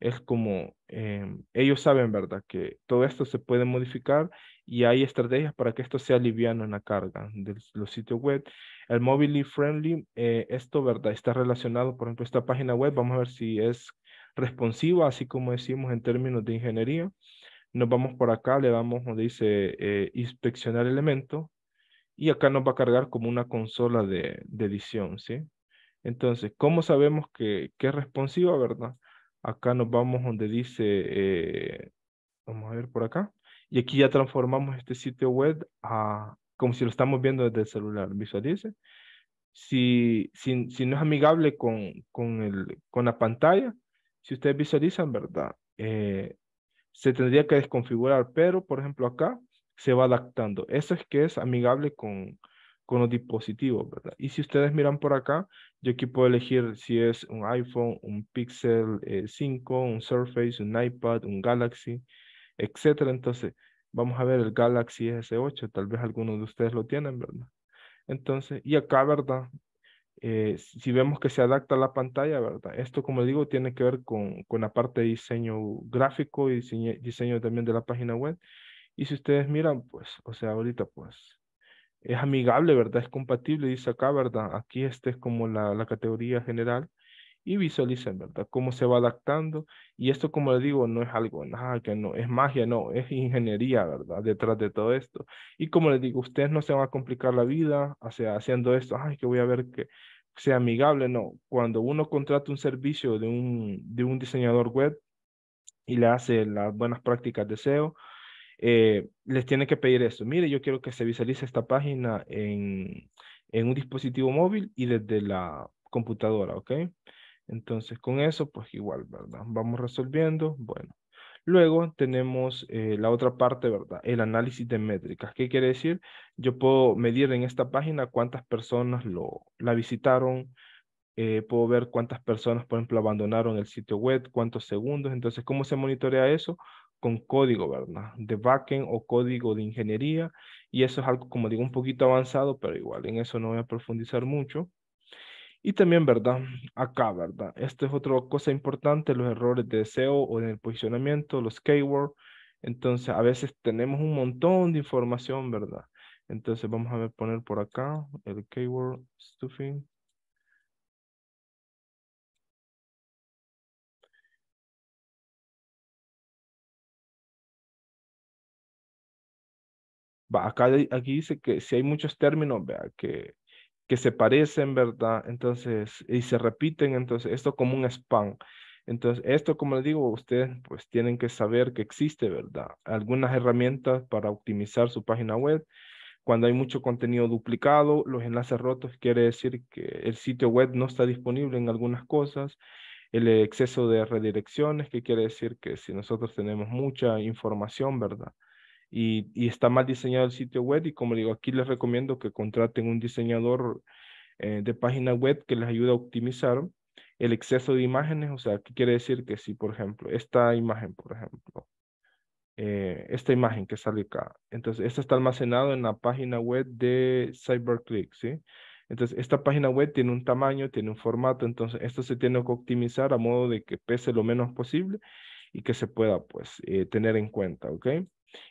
Es como, em, ellos saben, ¿verdad? Que todo esto se puede modificar y hay estrategias para que esto sea liviano en la carga de los sitios web. El mobile friendly, eh, esto, ¿verdad? Está relacionado, por ejemplo, esta página web. Vamos a ver si es responsiva, así como decimos en términos de ingeniería. Nos vamos por acá, le damos donde dice eh, inspeccionar elemento y acá nos va a cargar como una consola de, edición, ¿sí? Entonces, ¿cómo sabemos que, es responsiva, verdad? Acá nos vamos donde dice, eh, vamos a ver por acá, y aquí ya transformamos este sitio web a, como si lo estamos viendo desde el celular, visualice. Si, si, no es amigable con, con, el, con la pantalla, si ustedes visualizan, ¿verdad? Eh, se tendría que desconfigurar, pero por ejemplo acá se va adaptando. Eso es que es amigable con, con los dispositivos, ¿verdad? Y si ustedes miran por acá, yo aquí puedo elegir si es un iPhone, un Pixel 5, eh, un Surface, un iPad, un Galaxy, etcétera. Entonces, vamos a ver el Galaxy S8, tal vez algunos de ustedes lo tienen, ¿verdad? Entonces, y acá, ¿verdad? Eh, si vemos que se adapta a la pantalla, ¿verdad? Esto, como digo, tiene que ver con, con la parte de diseño gráfico y diseño, también de la página web. Y si ustedes miran, pues, o sea, ahorita, pues, es amigable, ¿verdad? Es compatible, dice acá, ¿verdad? Aquí este es como la categoría general y visualicen, ¿verdad? Cómo se va adaptando. Y esto, como les digo, no es algo, nada, que no, es magia, no, es ingeniería, ¿verdad? Detrás de todo esto. Y como les digo, ustedes no se van a complicar la vida, sea, haciendo esto, ay, que voy a ver que sea amigable, no. Cuando uno contrata un servicio de un, de un diseñador web y le hace las buenas prácticas de SEO, eh, les tiene que pedir esto. Mire, yo quiero que se visualice esta página en, en un dispositivo móvil y desde la computadora, ¿ok? Entonces, con eso, pues igual, ¿verdad? Vamos resolviendo. Bueno, luego tenemos eh, la otra parte, ¿verdad? El análisis de métricas. ¿Qué quiere decir? Yo puedo medir en esta página cuántas personas lo, la visitaron, eh, puedo ver cuántas personas, por ejemplo, abandonaron el sitio web, cuántos segundos. Entonces, ¿cómo se monitorea eso? Con código, ¿verdad? De backend o código de ingeniería. Y eso es algo, como digo, un poquito avanzado, pero igual en eso no voy a profundizar mucho. Y también, ¿verdad? Acá, ¿verdad? Esto es otra cosa importante, los errores de SEO o en el posicionamiento, los keywords. Entonces, a veces tenemos un montón de información, ¿verdad? Entonces, vamos a poner por acá el keyword stuffing. Va, acá, aquí dice que si hay muchos términos, vea, que que se parecen, ¿verdad? Entonces, y se repiten, entonces, esto como un spam. Entonces, esto, como les digo, ustedes pues tienen que saber que existe, ¿verdad? Algunas herramientas para optimizar su página web. Cuando hay mucho contenido duplicado, los enlaces rotos quiere decir que el sitio web no está disponible en algunas cosas. El exceso de redirecciones, que quiere decir que si nosotros tenemos mucha información, ¿verdad? y, está mal diseñado el sitio web y como digo, aquí les recomiendo que contraten un diseñador eh, de página web que les ayude a optimizar el exceso de imágenes, o sea, ¿qué quiere decir? Que si, por ejemplo, esta imagen, por ejemplo, eh, esta imagen que sale acá, entonces, esta está almacenada en la página web de CyberClick, ¿sí? Entonces, esta página web tiene un tamaño, tiene un formato, entonces, esto se tiene que optimizar a modo de que pese lo menos posible y que se pueda, pues, eh, tener en cuenta, ¿ok?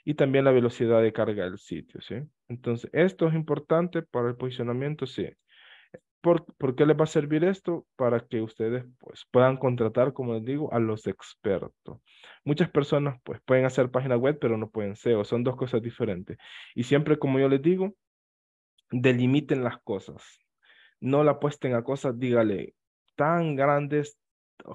y también la velocidad de carga del sitio, ¿sí? Entonces, esto es importante para el posicionamiento, sí. ¿Por, ¿Por, qué les va a servir esto? Para que ustedes pues, puedan contratar, como les digo, a los expertos. Muchas personas pues, pueden hacer página web, pero no pueden SEO. Son dos cosas diferentes. Y siempre, como yo les digo, delimiten las cosas. No la apuesten a cosas, dígale, tan grandes,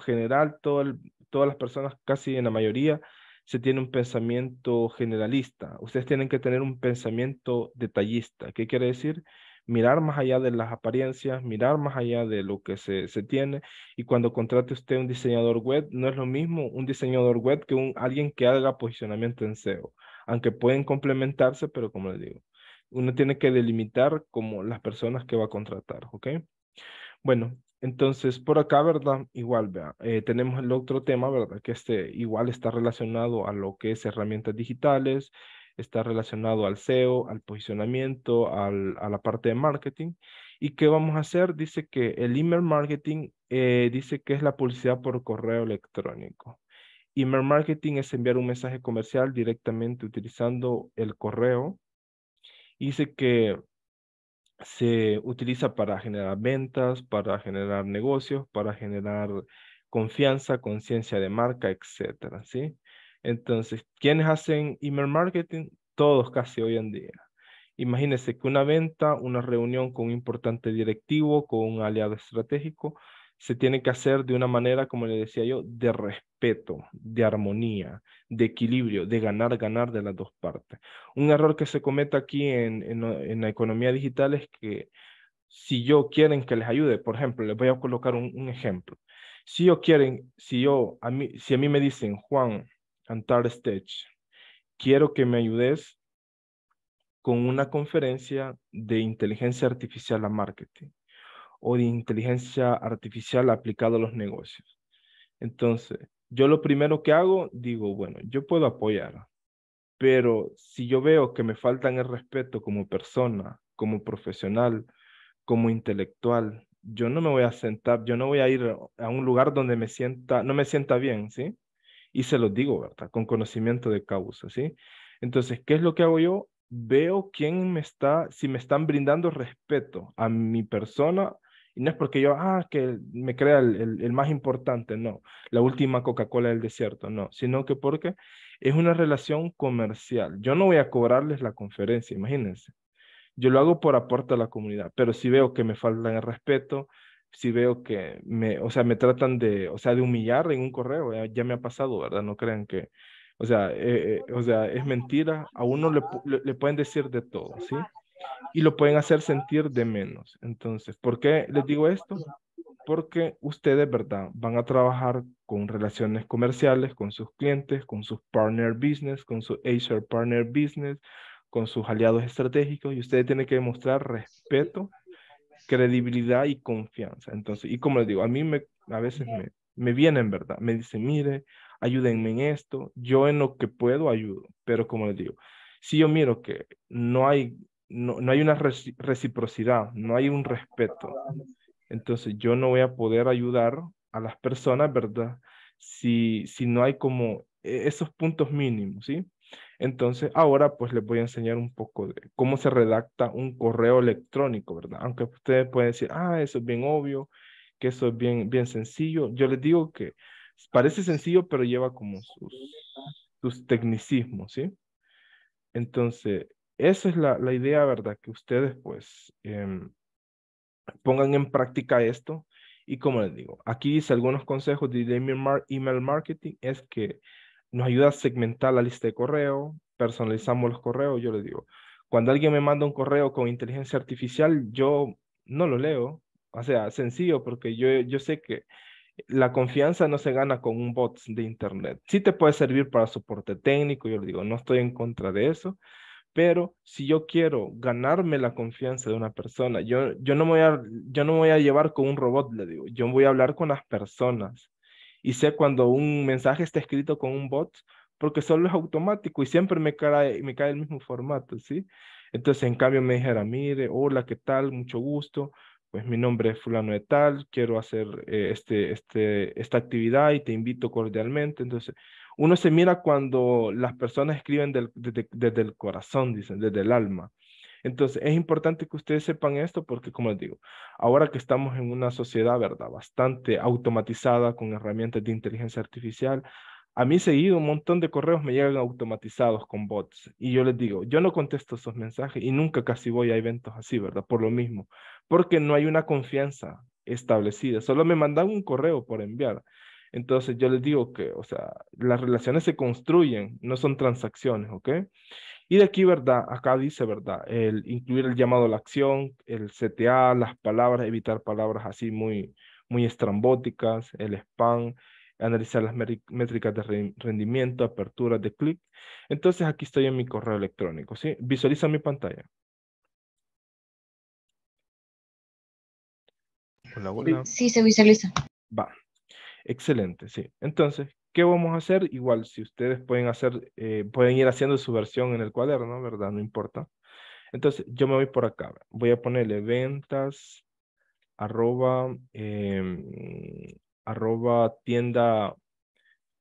general, todas las personas, casi en la mayoría, se tiene un pensamiento generalista. Ustedes tienen que tener un pensamiento detallista. ¿Qué quiere decir? Mirar más allá de las apariencias, mirar más allá de lo que se, tiene. Y cuando contrate usted un diseñador web, no es lo mismo un diseñador web que un, alguien que haga posicionamiento en SEO. Aunque pueden complementarse, pero como les digo, uno tiene que delimitar como las personas que va a contratar, ¿ok? Bueno, entonces, por acá, ¿verdad? Igual, vea, eh, tenemos el otro tema, ¿verdad? Que este igual está relacionado a lo que es herramientas digitales, está relacionado al SEO, al posicionamiento, a la parte de marketing. ¿Y qué vamos a hacer? Dice que el email marketing eh, dice que es la publicidad por correo electrónico. Email marketing es enviar un mensaje comercial directamente utilizando el correo. Dice que se utiliza para generar ventas, para generar negocios, para generar confianza, conciencia de marca, etcétera, Entonces, ¿quiénes hacen email marketing? Todos casi hoy en día. Imagínense que una venta, una reunión con un importante directivo, con un aliado estratégico, se tiene que hacer de una manera, como le decía yo, de respeto, de armonía, de equilibrio, de ganar, ganar de las dos partes. Un error que se cometa aquí en, la economía digital es que si yo quieren que les ayude, por ejemplo, les voy a colocar un, ejemplo. Si yo quieren, si yo, a mí, si a mí me dicen, Juan Antar Stage, quiero que me ayudes con una conferencia de inteligencia artificial a marketing o de inteligencia artificial aplicado a los negocios. Entonces, yo lo primero que hago, digo, bueno, yo puedo apoyar, pero si yo veo que me faltan el respeto como persona, como profesional, como intelectual, yo no me voy a sentar, yo no voy a ir a un lugar donde me sienta, no me sienta bien, ¿sí? Y se lo digo, ¿verdad? Con conocimiento de causa, ¿sí? Entonces, ¿qué es lo que hago yo? Veo quién me está, si me están brindando respeto a mi persona y no es porque yo, ah, que me crea el, más importante, no, la última Coca-Cola del desierto, no, sino que porque es una relación comercial. Yo no voy a cobrarles la conferencia, imagínense. Yo lo hago por aporte a la comunidad, pero si veo que me faltan el respeto, si veo que me, o sea, me tratan de, o sea, de humillar en un correo, ya, me ha pasado, ¿verdad? No crean que, o sea, eh, eh, o sea, es mentira, a uno le pueden decir de todo, ¿sí? y lo pueden hacer sentir de menos. Entonces, ¿por qué les digo esto? Porque ustedes, ¿verdad? Van a trabajar con relaciones comerciales, con sus clientes, con sus partner business, con su Azure partner business, con sus aliados estratégicos y ustedes tienen que demostrar respeto, credibilidad y confianza. Entonces, y como les digo, a mí me, a veces me, me vienen, ¿verdad? Me dicen, mire, ayúdenme en esto, yo en lo que puedo ayudo, pero como les digo, si yo miro que no hay no, hay una reciprocidad, no hay un respeto. Entonces yo no voy a poder ayudar a las personas, ¿verdad? Si, si no hay como e-, esos puntos mínimos, ¿sí? Entonces, ahora pues les voy a enseñar un poco de cómo se redacta un correo electrónico, ¿verdad? Aunque ustedes pueden decir, ah, eso es bien obvio, que eso es bien, bien sencillo. Yo les digo que parece sencillo, pero lleva como sus, sus tecnicismos, ¿sí? Entonces, esa es la, la idea, ¿verdad? Que ustedes pues em, pongan en práctica esto. Y como les digo, aquí dice algunos consejos de email marketing, es que nos ayuda a segmentar la lista de correo, personalizamos los correos, yo les digo, cuando alguien me manda un correo con inteligencia artificial, yo no lo leo, o sea, sencillo, porque yo, yo sé que la confianza no se gana con un bot de internet. Sí te puede servir para soporte técnico, yo les digo, no estoy en contra de eso, pero si yo quiero ganarme la confianza de una persona, yo, yo, no, me voy a, yo no voy a llevar con un robot, le digo, yo voy a hablar con las personas. Y sé cuando un mensaje está escrito con un bot, porque solo es automático y siempre me cae, me cae el mismo formato, ¿sí? Entonces, en cambio, me dijera, mire, hola, ¿qué tal? Mucho gusto pues mi nombre es fulano de tal, quiero hacer eh, este, este, esta actividad y te invito cordialmente. Entonces, uno se mira cuando las personas escriben desde, desde, el corazón, dicen, desde el alma. Entonces, es importante que ustedes sepan esto porque, como les digo, ahora que estamos en una sociedad, ¿verdad? Bastante automatizada con herramientas de inteligencia artificial, a mí seguido un montón de correos me llegan automatizados con bots y yo les digo, yo no contesto esos mensajes y nunca casi voy a eventos así, ¿verdad? Por lo mismo, porque no hay una confianza establecida, solo me mandan un correo por enviar. Entonces yo les digo que, o sea, las relaciones se construyen, no son transacciones, ¿ok? Y de aquí, ¿verdad? Acá dice, ¿verdad? El incluir el llamado a la acción, el CTA, las palabras, evitar palabras así muy, muy estrambóticas, el spam, analizar las métricas de rendimiento, apertura de clic. Entonces aquí estoy en mi correo electrónico, ¿sí? Visualiza mi pantalla. Sí, se visualiza. Va. Excelente, sí. Entonces, ¿qué vamos a hacer? Igual, si ustedes pueden hacer, eh, pueden ir haciendo su versión en el cuaderno, ¿verdad? No importa. Entonces, yo me voy por acá. Voy a ponerle ventas, arroba, em, arroba tienda,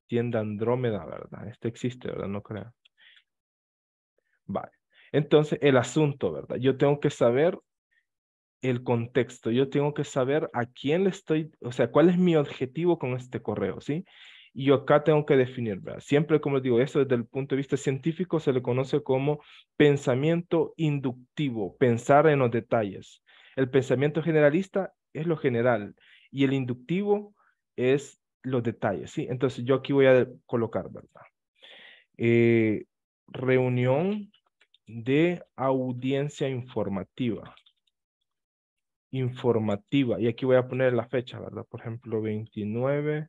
tienda Andrómeda, ¿verdad? Este existe, ¿verdad? No creo. Vale. Entonces, el asunto, ¿verdad? Yo tengo que saber el contexto. Yo tengo que saber a quién le estoy, o sea, cuál es mi objetivo con este correo, ¿sí? Y yo acá tengo que definir, ¿verdad? Siempre, como digo, eso desde el punto de vista científico se le conoce como pensamiento inductivo, pensar en los detalles. El pensamiento generalista es lo general y el inductivo es los detalles, ¿sí? Entonces yo aquí voy a colocar, ¿verdad? Eh, reunión de audiencia informativa. Informativa. Y aquí voy a poner la fecha, ¿verdad? Por ejemplo, 29,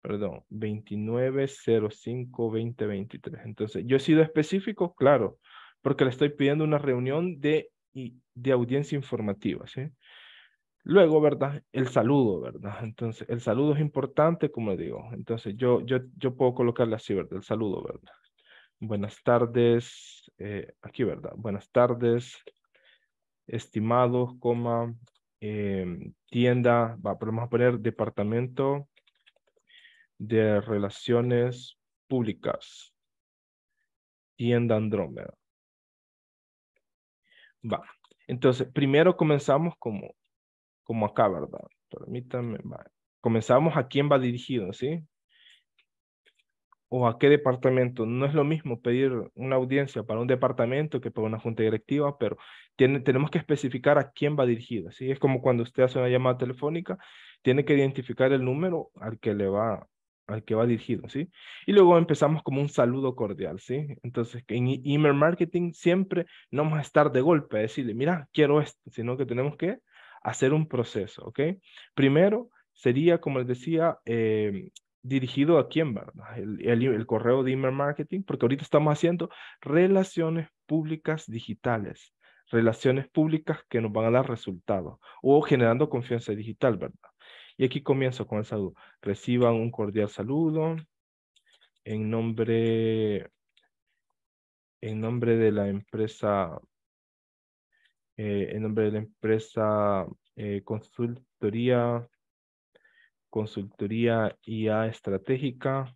perdón, 29052023. 05 Entonces, yo he sido específico, claro, porque le estoy pidiendo una reunión de, de audiencia informativa, ¿sí? Luego, ¿verdad? El saludo, ¿verdad? Entonces, el saludo es importante, como digo. Entonces, yo, yo, puedo colocarle así, ¿verdad? El saludo, ¿verdad? Buenas tardes, eh, aquí, ¿verdad? Buenas tardes, estimados, coma, em, tienda, va, vamos a poner departamento de relaciones públicas, tienda Andrómeda. Va, entonces, primero comenzamos como como acá, ¿verdad? Permítanme, comenzamos a quién va dirigido, ¿sí? O a qué departamento. No es lo mismo pedir una audiencia para un departamento que para una junta directiva, pero tiene, tenemos que especificar a quién va dirigido, ¿sí? Es como cuando usted hace una llamada telefónica, tiene que identificar el número al que le va al que va dirigido, ¿sí? Y luego empezamos como un saludo cordial, ¿sí? Entonces, en email marketing siempre no vamos a estar de golpe a decirle, mira, quiero esto, sino que tenemos que hacer un proceso, ¿ok? Primero sería, como les decía, eh, dirigido a quién, ¿verdad? El, el, correo de email marketing, porque ahorita estamos haciendo relaciones públicas digitales, relaciones públicas que nos van a dar resultados o generando confianza digital, ¿verdad? Y aquí comienzo con el saludo. Reciban un cordial saludo en nombre, en nombre de la empresa eh, en nombre de la empresa eh, Consultoría, Consultoría IA Estratégica,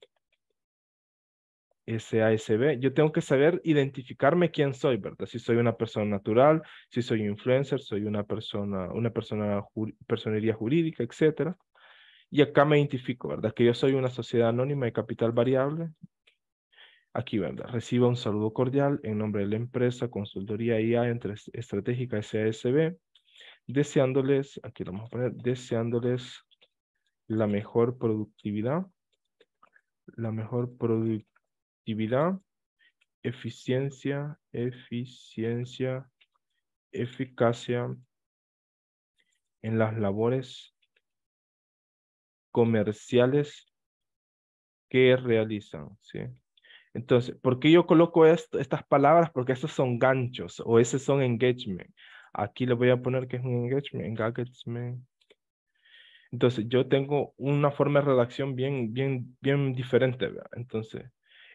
SASB. Yo tengo que saber identificarme quién soy, ¿verdad? Si soy una persona natural, si soy influencer, soy una persona, una persona, personería jurídica, etcétera. Y acá me identifico, ¿verdad? Que yo soy una sociedad anónima de capital variable Aquí, ¿verdad? Reciba un saludo cordial en nombre de la empresa Consultoría IA entre Estratégica SASB, deseándoles, aquí lo vamos a poner, deseándoles la mejor productividad, la mejor productividad, eficiencia, eficiencia, eficacia en las labores comerciales que realizan, ¿sí? Entonces, ¿por qué yo coloco estas palabras? Porque esos son ganchos o esos son engagement. Aquí le voy a poner que es un engagement, engagement. Entonces, yo tengo una forma de redacción bien, bien, bien diferente. Entonces,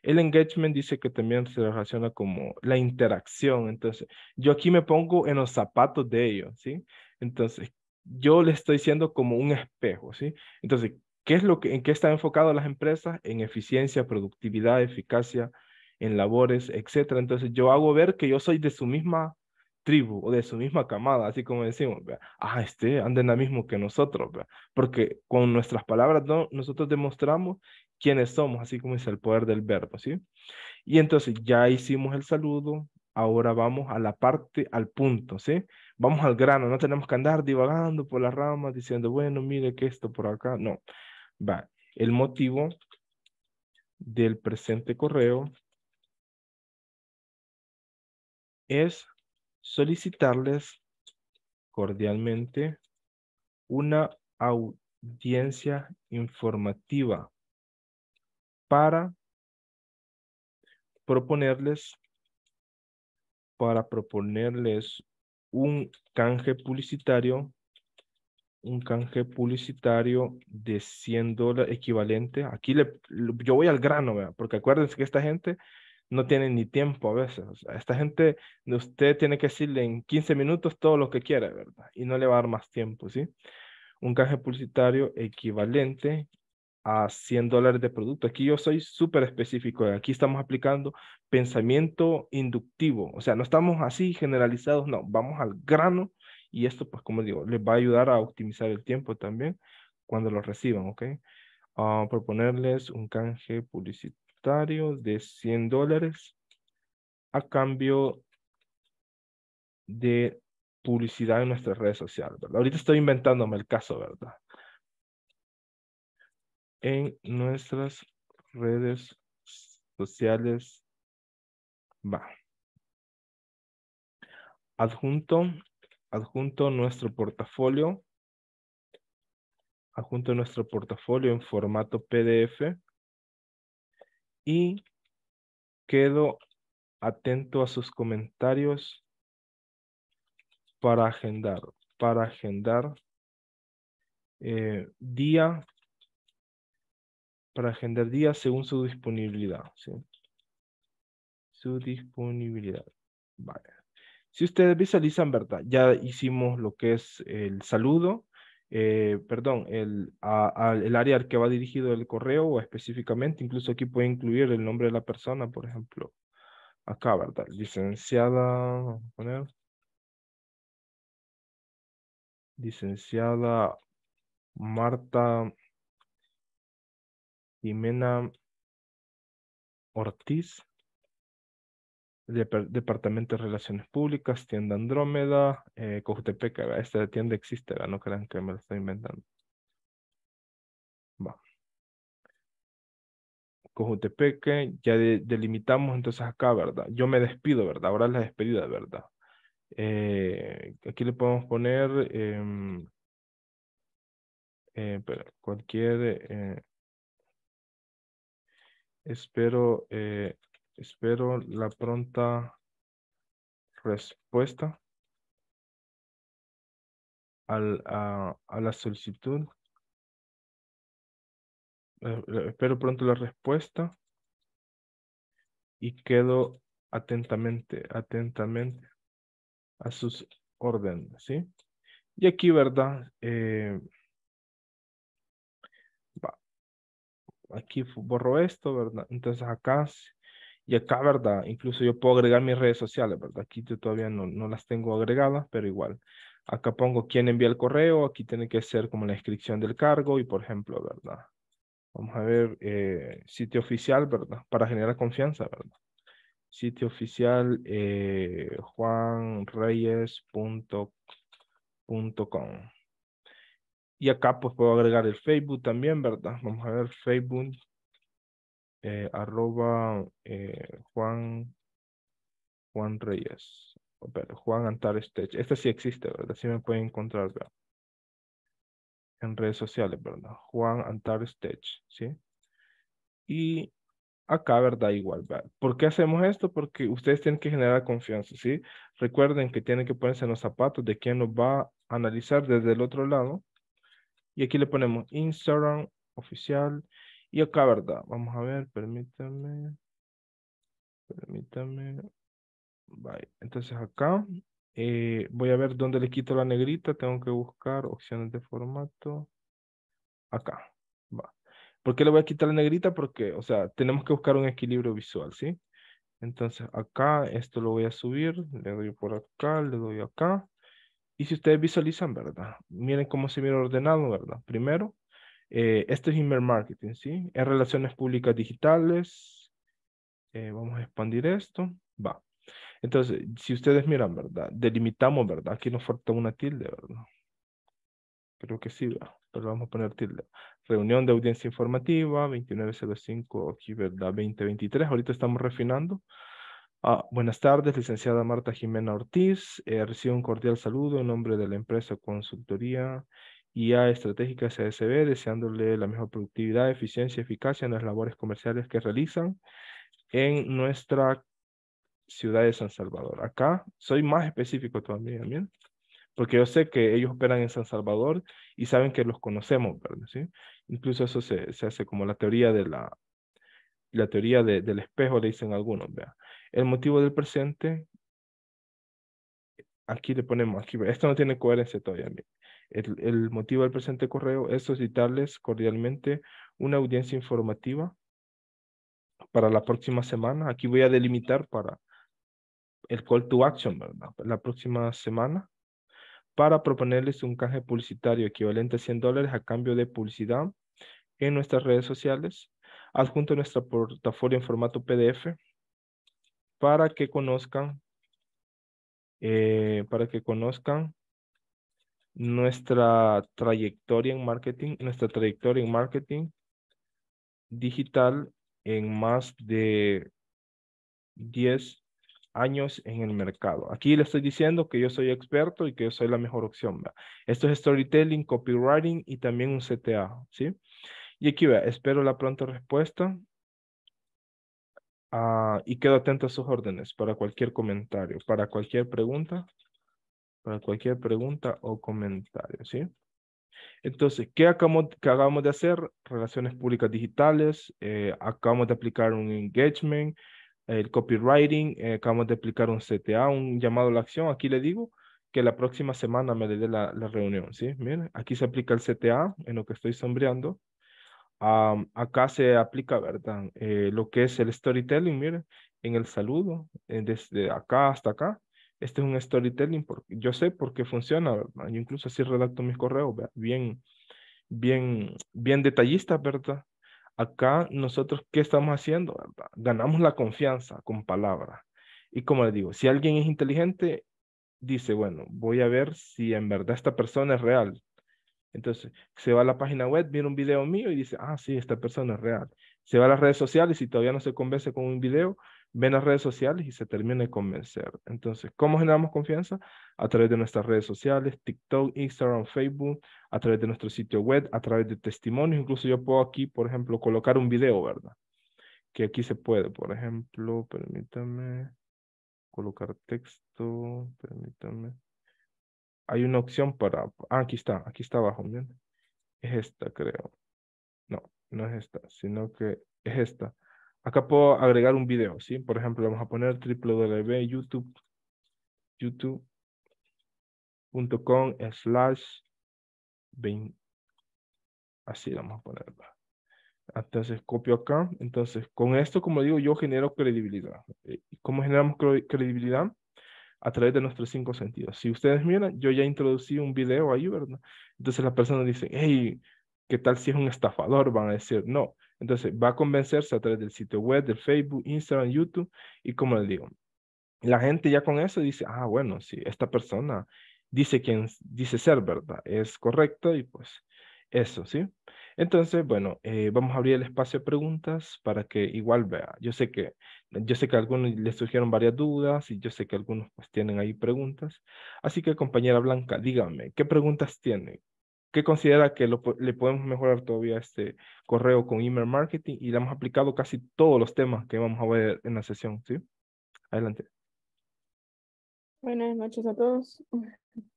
el engagement dice que también se relaciona como la interacción. Entonces, yo aquí me pongo en los zapatos de ellos, ¿sí? Entonces, yo le estoy siendo como un espejo, ¿sí? Entonces, es lo que, ¿En qué están enfocadas las empresas? En eficiencia, productividad, eficacia, en labores, etc. Entonces yo hago ver que yo soy de su misma tribu o de su misma camada, así como decimos, ah, este anda en la misma que nosotros, porque con nuestras palabras nosotros demostramos quiénes somos, así como es el poder del verbo, ¿sí? Y entonces ya hicimos el saludo, ahora vamos a la parte, al punto, ¿sí? Vamos al grano, no tenemos que andar divagando por las ramas diciendo, bueno, mire que esto por acá, no el motivo del presente correo es solicitarles cordialmente una audiencia informativa para proponerles para proponerles un canje publicitario un canje publicitario de 100 dólares equivalente. Aquí le, yo voy al grano, porque acuérdense que esta gente no tiene ni tiempo a veces. esta gente, de usted tiene que decirle en 15 minutos todo lo que quiere ¿verdad? Y no le va a dar más tiempo, ¿sí? Un canje publicitario equivalente a 100 dólares de producto. Aquí yo soy súper específico. ¿eh? Aquí estamos aplicando pensamiento inductivo. O sea, no estamos así generalizados, no. Vamos al grano y esto, pues como digo, les va a ayudar a optimizar el tiempo también cuando lo reciban, ¿ok? Ah, proponerles un canje publicitario de 100 dólares a cambio de publicidad en nuestras redes sociales, ¿verdad? Ahorita estoy inventándome el caso, ¿verdad? En nuestras redes sociales, va. Adjunto adjunto nuestro portafolio, adjunto nuestro portafolio en formato PDF y quedo atento a sus comentarios para agendar, para agendar eh, día, para agendar día según su disponibilidad. Su disponibilidad. Vale. Si ustedes visualizan, ¿verdad? Ya hicimos lo que es el saludo, eh, perdón, el, el área al que va dirigido el correo o específicamente, incluso aquí puede incluir el nombre de la persona, por ejemplo, acá, ¿verdad? Licenciada, vamos a poner. Licenciada Marta Jimena Ortiz Departamento de Relaciones Públicas, tienda Andrómeda, eh, esta tienda existe, no crean que me lo estoy inventando. Va. Cojutepeque, eh, ya delimitamos entonces acá, ¿verdad? Yo me despido, ¿verdad? Ahora es la despedida, ¿verdad? Eh, aquí le podemos poner em, eh, cualquier... espero Espero la pronta respuesta a, la solicitud. Eh, eh, espero pronto la respuesta y quedo atentamente, atentamente a sus órdenes, ¿sí? Y aquí, ¿verdad? Eh, aquí borro esto, ¿verdad? Entonces acá y acá, ¿verdad? Incluso yo puedo agregar mis redes sociales, ¿verdad? Aquí yo todavía no, no las tengo agregadas, pero igual. Acá pongo quién envía el correo, aquí tiene que ser como la inscripción del cargo y por ejemplo, ¿verdad? Vamos a ver, eh, sitio oficial, ¿verdad? Para generar confianza, ¿verdad? Sitio oficial eh, juanreyes.com. Y acá pues puedo agregar el Facebook también, ¿verdad? Vamos a ver, Facebook eh, arroba eh, Juan Juan Reyes. Juan Antares Tech, Este sí existe, ¿verdad? Sí me pueden encontrar ¿verdad? en redes sociales, ¿verdad? Juan Antares Tech ¿sí? Y acá, ¿verdad? Igual, ¿verdad? ¿Por qué hacemos esto? Porque ustedes tienen que generar confianza, ¿sí? Recuerden que tienen que ponerse los zapatos de quien nos va a analizar desde el otro lado. Y aquí le ponemos Instagram oficial y acá, ¿verdad? Vamos a ver, permítanme Permítanme Bye. Entonces acá eh, voy a ver dónde le quito la negrita. Tengo que buscar opciones de formato. Acá. Va. ¿Por qué le voy a quitar la negrita? Porque, o sea, tenemos que buscar un equilibrio visual, ¿sí? Entonces acá, esto lo voy a subir. Le doy por acá, le doy acá. Y si ustedes visualizan, ¿verdad? Miren cómo se mira ordenado, ¿verdad? Primero, este esto es email marketing, ¿sí? En relaciones públicas digitales. Eh, vamos a expandir esto. Va. Entonces, si ustedes miran, ¿verdad? Delimitamos, ¿verdad? Aquí nos falta una tilde, ¿verdad? Creo que sí, ¿verdad? Pero vamos a poner tilde. Reunión de audiencia informativa, 2905, aquí, ¿verdad? 2023. Ahorita estamos refinando. Ah, buenas tardes, licenciada Marta Jimena Ortiz. Eh, recibo un cordial saludo en nombre de la empresa Consultoría y a Estratégica CSB, deseándole la mejor productividad, eficiencia y eficacia en las labores comerciales que realizan en nuestra ciudad de San Salvador. Acá soy más específico todavía, Porque yo sé que ellos operan en San Salvador y saben que los conocemos, ¿verdad? ¿Sí? Incluso eso se, hace como la teoría de la, la teoría del espejo, le dicen algunos, vea. El motivo del presente, aquí le ponemos, aquí, esto no tiene coherencia todavía, el, motivo del presente correo es solicitarles cordialmente una audiencia informativa para la próxima semana. Aquí voy a delimitar para el call to action, La próxima semana para proponerles un canje publicitario equivalente a 100 dólares a cambio de publicidad en nuestras redes sociales, adjunto a nuestra portafolio en formato PDF, para que conozcan, eh, para que conozcan nuestra trayectoria en marketing, nuestra trayectoria en marketing digital en más de 10 años en el mercado. Aquí le estoy diciendo que yo soy experto y que yo soy la mejor opción. Esto es storytelling, copywriting y también un CTA, ¿sí? Y aquí vea, espero la pronta respuesta ah, y quedo atento a sus órdenes para cualquier comentario, para cualquier pregunta para cualquier pregunta o comentario, ¿sí? Entonces, ¿qué acabamos, qué de hacer? Relaciones públicas digitales, eh, acabamos de aplicar un engagement, el copywriting, eh, acabamos de aplicar un CTA, un llamado a la acción. Aquí le digo que la próxima semana me dé la, la, reunión, ¿sí? Miren, aquí se aplica el CTA, en lo que estoy sombreando. acá se aplica, ¿verdad? Eh, lo que es el storytelling, miren, en el saludo, desde acá hasta acá. Este es un storytelling porque yo sé por qué funciona, ¿verdad? Yo incluso así redacto mis correos, Bien, bien, bien detallista, ¿verdad? Acá nosotros, ¿qué estamos haciendo? Ganamos la confianza con palabras. Y como le digo, si alguien es inteligente, dice, bueno, voy a ver si en verdad esta persona es real. Entonces, se va a la página web, viene un video mío y dice, ah, sí, esta persona es real. Se va a las redes sociales y todavía no se convence con un video, ven las redes sociales y se termina de convencer. Entonces, ¿cómo generamos confianza? A través de nuestras redes sociales, TikTok, Instagram, Facebook, a través de nuestro sitio web, a través de testimonios. Incluso yo puedo aquí, por ejemplo, colocar un video, ¿verdad? Que aquí se puede, por ejemplo, permítame colocar texto, permítame. Hay una opción para, ah, aquí está, aquí está abajo, Es esta, creo. No, no es esta, sino que es esta. Acá puedo agregar un video, ¿sí? Por ejemplo, vamos a poner www.youtube.com slash 20. Así vamos a ponerlo. Entonces copio acá. Entonces con esto, como digo, yo genero credibilidad. Eh, ¿Cómo generamos credibilidad? A través de nuestros cinco sentidos. Si ustedes miran, yo ya introducí un video ahí, ¿verdad? Entonces la persona dice, hey, ¿qué tal si es un estafador? Van a decir, no, entonces, va a convencerse a través del sitio web, del Facebook, Instagram, YouTube, y como les digo, la gente ya con eso dice, ah, bueno, sí, esta persona dice quien dice ser, ¿verdad? Es correcto y pues eso, ¿sí? Entonces, bueno, eh, vamos a abrir el espacio de preguntas para que igual vea. Yo sé que, yo sé que algunos le surgieron varias dudas y yo sé que algunos pues tienen ahí preguntas. Así que compañera Blanca, dígame, ¿qué preguntas tiene? ¿Qué considera que lo, le podemos mejorar todavía este correo con email marketing? Y le hemos aplicado casi todos los temas que vamos a ver en la sesión, ¿sí? Adelante. Buenas noches a todos.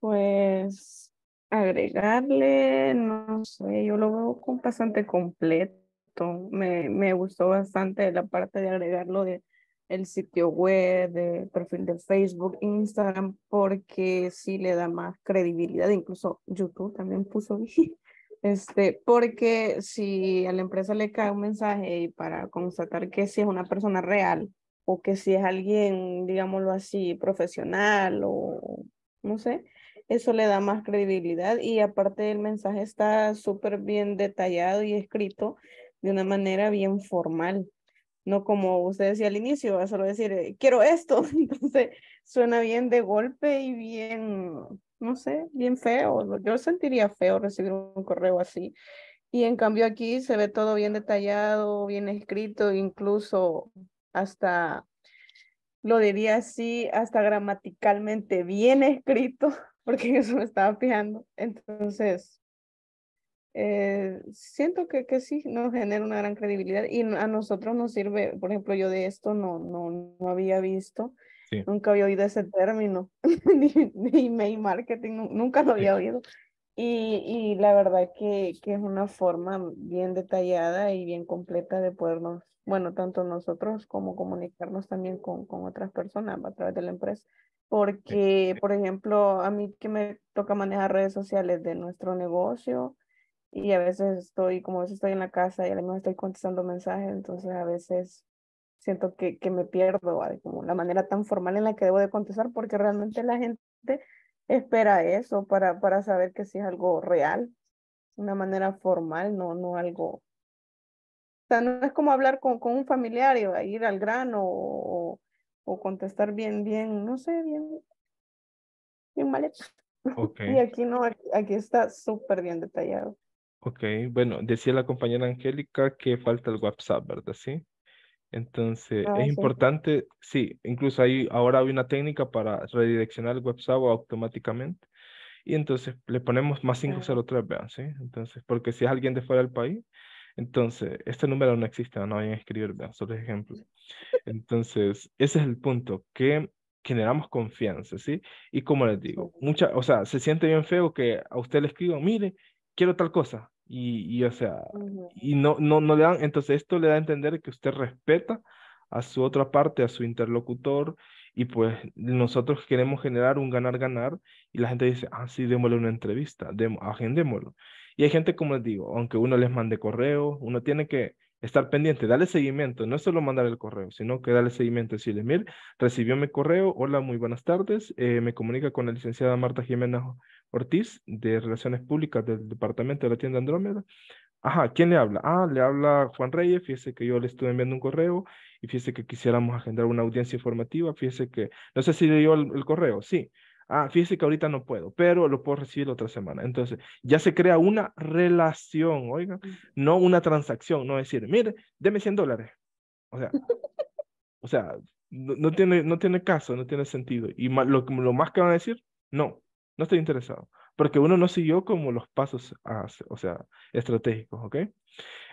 Pues agregarle, no sé, yo lo veo bastante completo. Me, me gustó bastante la parte de agregarlo de el sitio web, el perfil de Facebook, Instagram, porque sí le da más credibilidad, incluso YouTube también puso, este, porque si a la empresa le cae un mensaje y para constatar que si es una persona real o que si es alguien, digámoslo así, profesional o no sé, eso le da más credibilidad y aparte el mensaje está súper bien detallado y escrito de una manera bien formal no como usted decía al inicio, a solo decir, eh, quiero esto. Entonces, suena bien de golpe y bien, no sé, bien feo. Yo sentiría feo recibir un correo así. Y en cambio aquí se ve todo bien detallado, bien escrito, incluso hasta, lo diría así, hasta gramaticalmente bien escrito, porque eso me estaba fijando. Entonces, eh, siento que, que sí nos genera una gran credibilidad y a nosotros nos sirve, por ejemplo, yo de esto no, no, no había visto, nunca había oído ese término, ni, ni, email marketing, nunca lo había oído. Y, y la verdad que, que, es una forma bien detallada y bien completa de podernos, bueno, tanto nosotros como comunicarnos también con, con otras personas a través de la empresa porque, por ejemplo, a mí que me toca manejar redes sociales de nuestro negocio, y a veces estoy, como a estoy en la casa y a la estoy contestando mensajes, entonces a veces siento que, que me pierdo, como la manera tan formal en la que debo de contestar, porque realmente la gente espera eso para, para saber que si es algo real, una manera formal, no, no algo... O sea, no es como hablar con, con un familiar y ir al grano o, o contestar bien, bien, no sé, bien, bien mal hecho. Y aquí no, aquí está súper bien detallado. Ok, bueno, decía la compañera Angélica que falta el WhatsApp, ¿verdad? Sí. Entonces, ah, es importante, sí, incluso hay, ahora hay una técnica para redireccionar el WhatsApp automáticamente. Y entonces le ponemos más 503, vean, ¿sí? Entonces, porque si es alguien de fuera del país, entonces, este número no existe, no vayan a escribir, vean, solo ejemplo. Entonces, ese es el punto, que generamos confianza, ¿sí? Y como les digo, mucha, o sea, se siente bien feo que a usted le escriba, mire, quiero tal cosa. Y, o sea, y no, no, no le dan, entonces esto le da a entender que usted respeta a su otra parte, a su interlocutor, y pues nosotros queremos generar un ganar-ganar, y la gente dice, ah, sí, démosle una entrevista, agendémoslo. Y hay gente, como les digo, aunque uno les mande correo, uno tiene que estar pendiente, darle seguimiento, no es solo mandar el correo, sino que darle seguimiento, decirle, mire, recibió mi correo, hola, muy buenas tardes, eh, me comunica con la licenciada Marta Jiménez Ortiz de Relaciones Públicas del Departamento de la Tienda Andrómeda. Ajá, ¿quién le habla? Ah, le habla Juan Reyes, fíjese que yo le estuve enviando un correo y fíjese que quisiéramos agendar una audiencia informativa, fíjese que, no sé si le dio el correo, sí, ah, fíjese que ahorita no puedo, pero lo puedo recibir otra semana. Entonces, ya se crea una relación, oiga, no una transacción, no decir, mire, deme 100 dólares. O sea, o sea, no, tiene, no tiene caso, no tiene sentido. Y lo, lo más que van a decir, no, no estoy interesado porque uno no siguió como los pasos, o sea, estratégicos, ¿ok?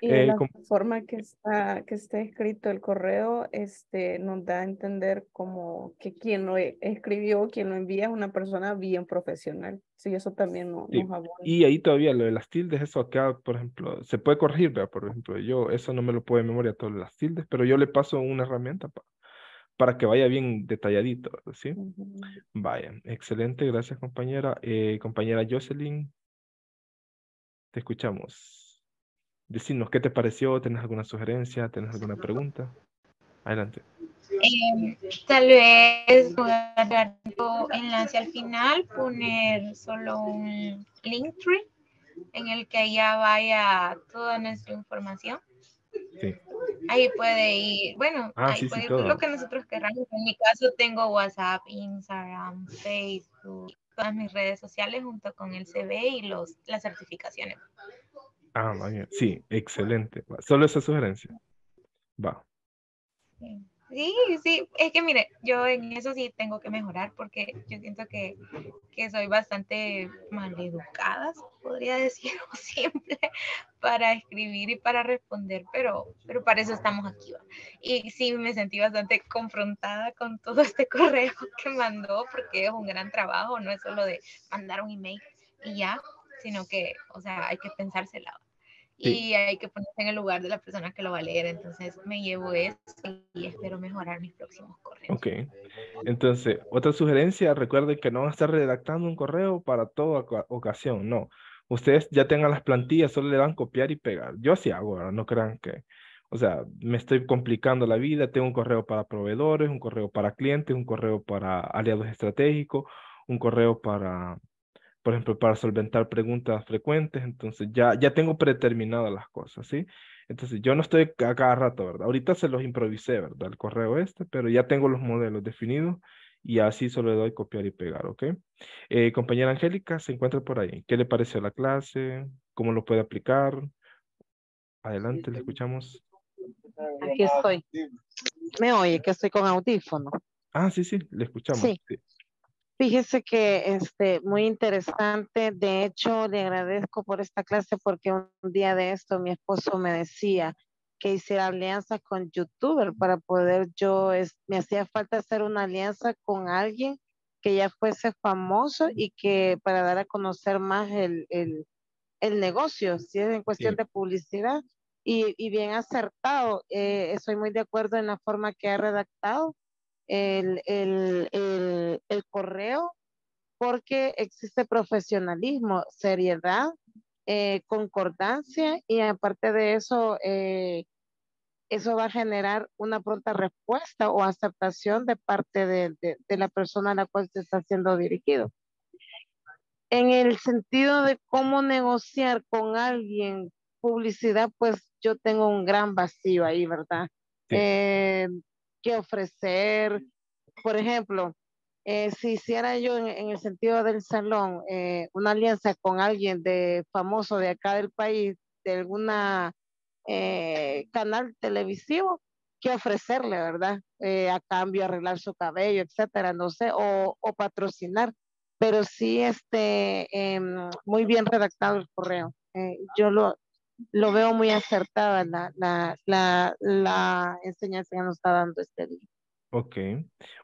Y eh, la forma que está, que está escrito el correo este, nos da a entender como que quien lo e, escribió, quien lo envía es una persona bien profesional. Sí, eso también no, nos Y ahí todavía lo de las tildes, eso acá, por ejemplo, se puede corregir, Por ejemplo, yo eso no me lo puedo de memoria todas las tildes, pero yo le paso una herramienta para para que vaya bien detalladito, ¿sí? Vaya, excelente, gracias compañera. Eh, compañera Jocelyn, te escuchamos. Decinos, ¿qué te pareció? Tienes alguna sugerencia? Tienes alguna pregunta? Adelante. Eh, tal vez dar enlace al final, poner solo un link tree en el que ya vaya toda nuestra información. Sí. Ahí puede ir, bueno, ah, ahí puede ir lo que nosotros queramos. En mi caso tengo WhatsApp, Instagram, Facebook, todas mis redes sociales junto con el CV y los, las certificaciones. Ah, vaya. Sí, excelente. Solo esa sugerencia. Va. Sí, sí, es que mire, yo en eso sí tengo que mejorar porque yo siento que, soy bastante maleducada, podría decirlo simple, para escribir y para responder, pero, pero para eso estamos aquí. Y sí, me sentí bastante confrontada con todo este correo que mandó porque es un gran trabajo, no es solo de mandar un email y ya, sino que, o sea, hay que pensársela. Y hay que ponerse en el lugar de la persona que lo va a leer. Entonces me llevo eso y espero mejorar mis próximos correos. Ok. Entonces, otra sugerencia, Recuerden que no van a estar redactando un correo para toda ocasión, no. Ustedes ya tengan las plantillas, solo le dan copiar y pegar. Yo así hago, ¿verdad? no crean que, o sea, me estoy complicando la vida. Tengo un correo para proveedores, un correo para clientes, un correo para aliados estratégicos, un correo para por ejemplo, para solventar preguntas frecuentes, entonces ya, ya tengo predeterminadas las cosas, ¿sí? Entonces yo no estoy a cada rato, ¿verdad? Ahorita se los improvisé, ¿verdad? El correo este, pero ya tengo los modelos definidos y así solo le doy copiar y pegar, ¿ok? Eh, compañera Angélica se encuentra por ahí. ¿Qué le pareció la clase? ¿Cómo lo puede aplicar? Adelante, le escuchamos. Aquí estoy. Me oye que estoy con audífono. Ah, sí, sí, le escuchamos. sí. Fíjese que este muy interesante. De hecho, le agradezco por esta clase porque un día de esto mi esposo me decía que hiciera alianzas con youtuber para poder yo es, me hacía falta hacer una alianza con alguien que ya fuese famoso y que para dar a conocer más el, el, el negocio, si es en cuestión de publicidad. Y, y bien acertado, eh, estoy muy de acuerdo en la forma que ha redactado el, el, correo porque existe profesionalismo, seriedad, eh, concordancia y aparte de eso, eh, eso va a generar una pronta respuesta o aceptación de parte de, la persona a la cual se está siendo dirigido. En el sentido de cómo negociar con alguien publicidad, pues yo tengo un gran vacío ahí, ¿verdad? Eh, qué ofrecer, por ejemplo, eh, si hiciera yo en, el sentido del salón eh, una alianza con alguien de famoso de acá del país, de alguna eh, canal televisivo, qué ofrecerle, ¿verdad? a cambio, arreglar su cabello, etcétera, no sé, o, o patrocinar, pero sí, este, em, muy bien redactado el correo. yo lo, lo veo muy acertada la, la, la, la enseñanza que nos está dando este día. Ok.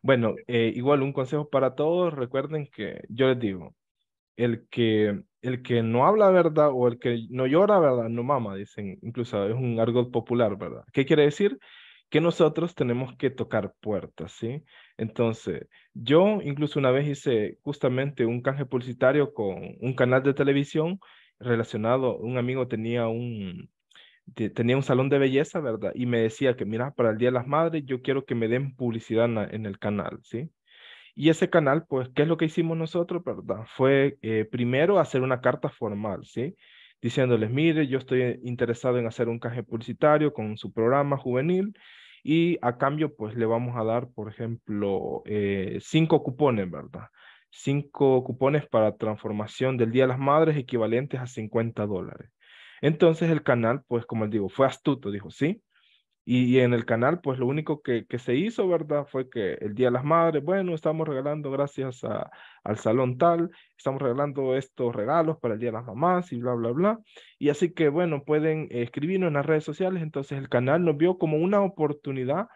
Bueno, eh, igual un consejo para todos. Recuerden que yo les digo, el que, el que no habla verdad o el que no llora verdad, no mama, dicen. Incluso es un argot popular, ¿verdad? ¿Qué quiere decir? Que nosotros tenemos que tocar puertas, ¿sí? Entonces, yo incluso una vez hice justamente un canje publicitario con un canal de televisión relacionado, un amigo tenía un, tenía un salón de belleza, ¿verdad? Y me decía que, mira, para el Día de las Madres yo quiero que me den publicidad en, el canal, ¿sí? Y ese canal, pues, ¿qué es lo que hicimos nosotros, verdad? Fue eh, primero hacer una carta formal, ¿sí? Diciéndoles, mire, yo estoy interesado en hacer un caje publicitario con su programa juvenil y a cambio, pues, le vamos a dar, por ejemplo, eh, cinco cupones, ¿verdad? cinco cupones para transformación del Día de las Madres equivalentes a 50 dólares. Entonces el canal, pues como les digo, fue astuto, dijo, sí. Y, en el canal, pues lo único que, que, se hizo, ¿verdad? Fue que el Día de las Madres, bueno, estamos regalando gracias a, al salón tal, estamos regalando estos regalos para el Día de las Mamás y bla, bla, bla. Y así que, bueno, pueden escribirnos en las redes sociales. Entonces el canal nos vio como una oportunidad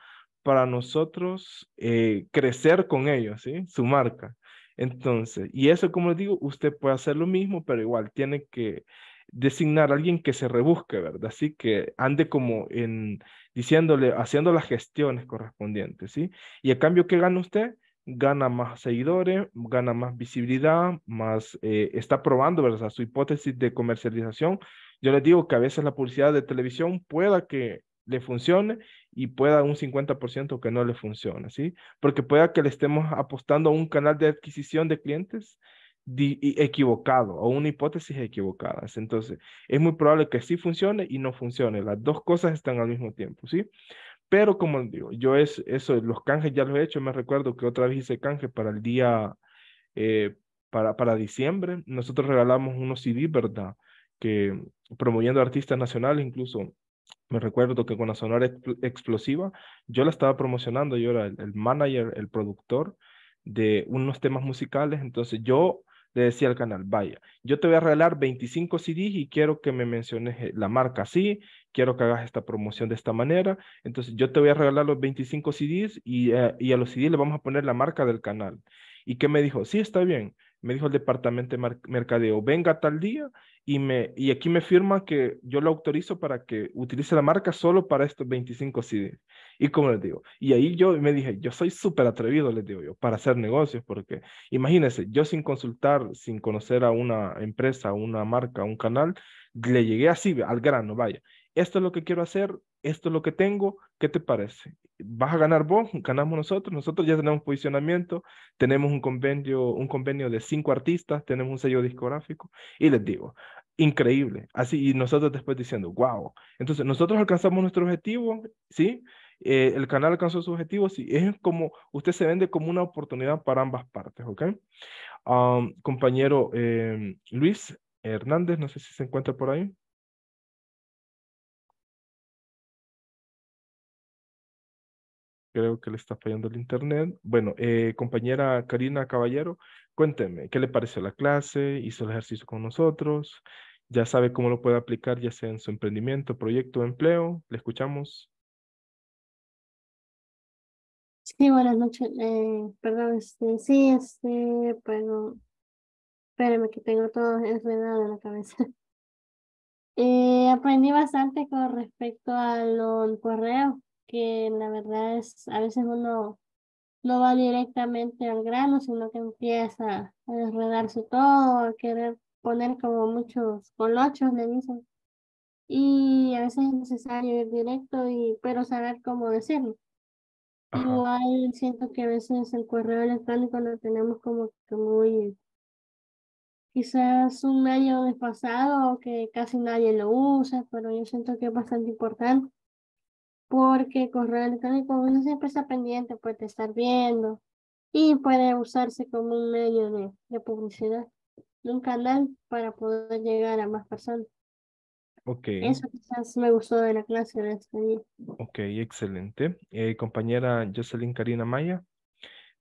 para nosotros eh, crecer con ellos, ¿sí? Su marca. Entonces, y eso, como les digo, usted puede hacer lo mismo, pero igual tiene que designar a alguien que se rebusque, ¿verdad? Así que ande como en diciéndole, haciendo las gestiones correspondientes, ¿sí? Y a cambio, ¿qué gana usted? Gana más seguidores, gana más visibilidad, más eh, está probando, ¿verdad? Su hipótesis de comercialización. Yo les digo que a veces la publicidad de televisión pueda que le funcione y pueda un 50% que no le funcione, ¿sí? Porque pueda que le estemos apostando a un canal de adquisición de clientes equivocado o una hipótesis equivocada. Entonces, es muy probable que sí funcione y no funcione. Las dos cosas están al mismo tiempo, ¿sí? Pero como digo, yo es, eso, los canjes ya los he hecho. Me recuerdo que otra vez hice canje para el día, eh, para, para diciembre. Nosotros regalamos unos CD, ¿verdad? Que promoviendo artistas nacionales, incluso me recuerdo que con la Sonora Explosiva, yo la estaba promocionando, yo era el, manager, el productor de unos temas musicales, entonces yo le decía al canal, vaya, yo te voy a regalar 25 CDs y quiero que me menciones eh, la marca así, quiero que hagas esta promoción de esta manera, entonces yo te voy a regalar los 25 CDs eh, y, a los CDs le vamos a poner la marca del canal. ¿Y qué me dijo? Sí, está bien me dijo el departamento de mercadeo, venga tal día y, me, y aquí me firma que yo lo autorizo para que utilice la marca solo para estos 25 CDs. Y como les digo, y ahí yo me dije, yo soy súper atrevido, les digo yo, para hacer negocios, porque imagínense, yo sin consultar, sin conocer a una empresa, una marca, un canal, le llegué así al grano, vaya, esto es lo que quiero hacer, esto es lo que tengo, ¿qué te parece? ¿Vas a ganar vos? ¿Ganamos nosotros? Nosotros ya tenemos posicionamiento, tenemos un convenio, un convenio de cinco artistas, tenemos un sello discográfico y les digo, increíble. Así, y nosotros después diciendo, wow. Entonces, nosotros alcanzamos nuestro objetivo, ¿sí? Eh, el canal alcanzó su objetivo, sí. Es como, usted se vende como una oportunidad para ambas partes, ¿ok? Um, compañero eh, Luis Hernández, no sé si se encuentra por ahí. Creo que le está fallando el internet. Bueno, eh, compañera Karina Caballero, cuénteme, ¿qué le pareció la clase? ¿Hizo el ejercicio con nosotros? ¿Ya sabe cómo lo puede aplicar, ya sea en su emprendimiento, proyecto empleo? ¿Le escuchamos? Sí, buenas noches. Eh, perdón, este, sí, este, puedo Espérame que tengo todo enredado en la cabeza. Eh, aprendí bastante con respecto a los correos que la verdad es, a veces uno no va directamente al grano, sino que empieza a desredarse todo, a querer poner como muchos colochos, le dicen. Y a veces es necesario ir directo, y, pero saber cómo decirlo. Igual siento que a veces el correo electrónico lo tenemos como muy quizás un medio pasado que casi nadie lo usa, pero yo siento que es bastante importante porque el correo electrónico uno siempre está pendiente, puede estar viendo y puede usarse como un medio de, publicidad, de un canal para poder llegar a más personas. Ok. Eso quizás me gustó de la clase de este Ok, excelente. Eh, compañera Jocelyn Karina Maya,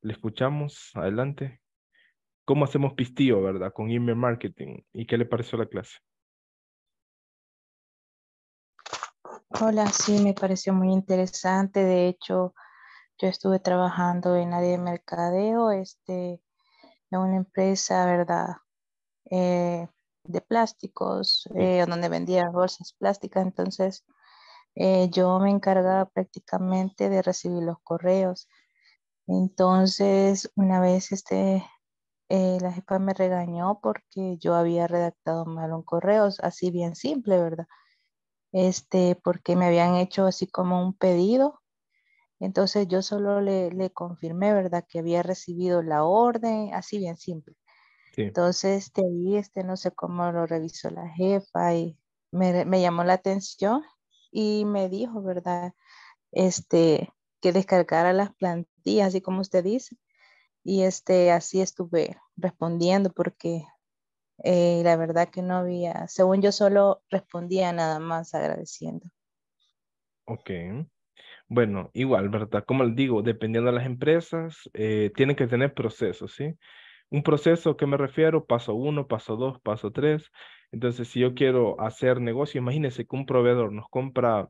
le escuchamos, adelante. ¿Cómo hacemos pistillo, verdad? Con email marketing. ¿Y qué le pareció la clase? Hola, sí, me pareció muy interesante. De hecho, yo estuve trabajando en área de mercadeo, este, en una empresa, ¿verdad? Eh, de plásticos, eh, donde vendía bolsas plásticas. Entonces, eh, yo me encargaba prácticamente de recibir los correos. Entonces, una vez este, la jefa me regañó porque yo había redactado mal un correo, así bien simple, ¿verdad? este, porque me habían hecho así como un pedido. Entonces yo solo le, le confirmé, ¿verdad? Que había recibido la orden, así bien simple. Entonces de ahí, este, no sé cómo lo revisó la jefa y me, me llamó la atención y me dijo, ¿verdad? Este, que descargara las plantillas, así como usted dice. Y este, así estuve respondiendo porque eh, la verdad que no había, según yo solo respondía nada más agradeciendo. Ok. Bueno, igual, ¿verdad? Como digo, dependiendo de las empresas, eh, tienen que tener procesos, ¿sí? Un proceso que me refiero, paso uno, paso dos, paso tres. Entonces, si yo quiero hacer negocio, imagínense que un proveedor nos compra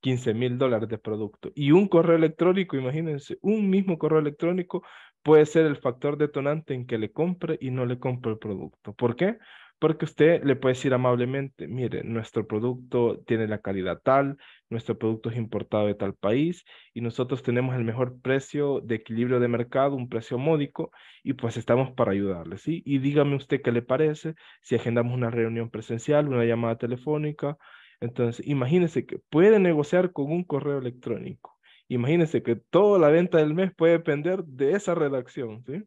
15 mil dólares de producto y un correo electrónico, imagínense, un mismo correo electrónico puede ser el factor detonante en que le compre y no le compre el producto. ¿Por qué? Porque usted le puede decir amablemente, mire, nuestro producto tiene la calidad tal, nuestro producto es importado de tal país y nosotros tenemos el mejor precio de equilibrio de mercado, un precio módico y pues estamos para ayudarle, ¿sí? Y dígame usted qué le parece si agendamos una reunión presencial, una llamada telefónica. Entonces, imagínese que puede negociar con un correo electrónico Imagínense que toda la venta del mes puede depender de esa redacción, ¿sí?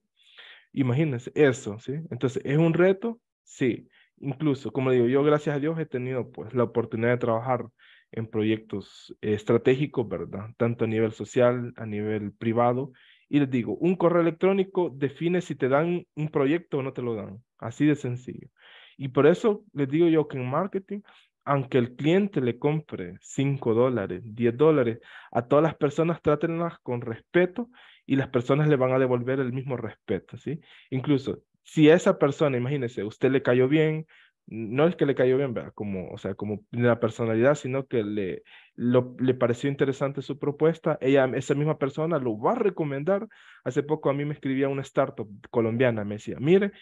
Imagínense eso, ¿sí? Entonces, ¿es un reto? Sí. Incluso, como digo, yo gracias a Dios he tenido pues la oportunidad de trabajar en proyectos estratégicos, ¿verdad? Tanto a nivel social, a nivel privado. Y les digo, un correo electrónico define si te dan un proyecto o no te lo dan. Así de sencillo. Y por eso les digo yo que en marketing aunque el cliente le compre 5 dólares, 10 dólares, a todas las personas trátenlas con respeto y las personas le van a devolver el mismo respeto, ¿sí? Incluso si esa persona, imagínese, usted le cayó bien, no es que le cayó bien, ¿verdad? Como, o sea, como la personalidad, sino que le, le pareció interesante su propuesta, ella, esa misma persona lo va a recomendar. Hace poco a mí me escribía una startup colombiana, me decía, mire,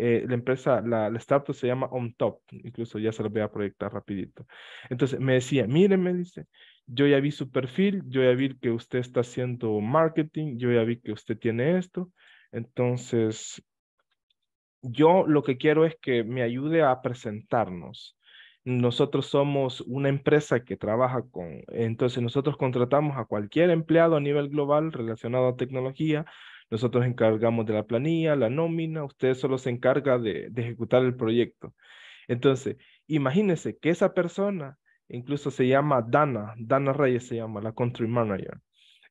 eh, la empresa, la, la, startup se llama On Top, incluso ya se lo voy a proyectar rapidito. Entonces me decía, mire, me dice, yo ya vi su perfil, yo ya vi que usted está haciendo marketing, yo ya vi que usted tiene esto, entonces yo lo que quiero es que me ayude a presentarnos. Nosotros somos una empresa que trabaja con, entonces nosotros contratamos a cualquier empleado a nivel global relacionado a tecnología, nosotros encargamos de la planilla, la nómina, usted solo se encarga de, ejecutar el proyecto. Entonces, imagínense que esa persona, incluso se llama Dana, Dana Reyes se llama, la country manager.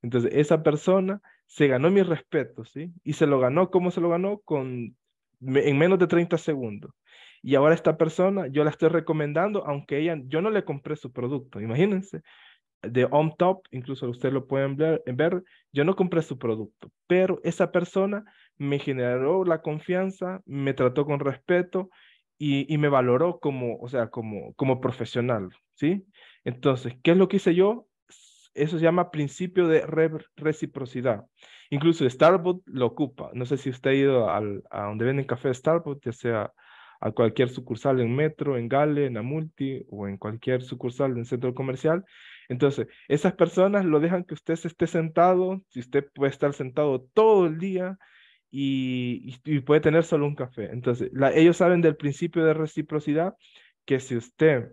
Entonces, esa persona se ganó mi respeto, ¿sí? Y se lo ganó, ¿cómo se lo ganó? Con, en menos de 30 segundos. Y ahora esta persona, yo la estoy recomendando, aunque ella, yo no le compré su producto, imagínense de Top, incluso ustedes lo pueden ver, ver, yo no compré su producto, pero esa persona me generó la confianza, me trató con respeto y, y me valoró como, o sea, como, como profesional, ¿sí? Entonces, ¿qué es lo que hice yo? Eso se llama principio de reciprocidad. Incluso Starbucks lo ocupa. No sé si usted ha ido al, a donde venden café de Starbucks, ya sea a cualquier sucursal en Metro, en Gale, en Amulti o en cualquier sucursal en centro comercial entonces, esas personas lo dejan que usted esté sentado, si usted puede estar sentado todo el día y, puede tener solo un café. Entonces, ellos saben del principio de reciprocidad que si usted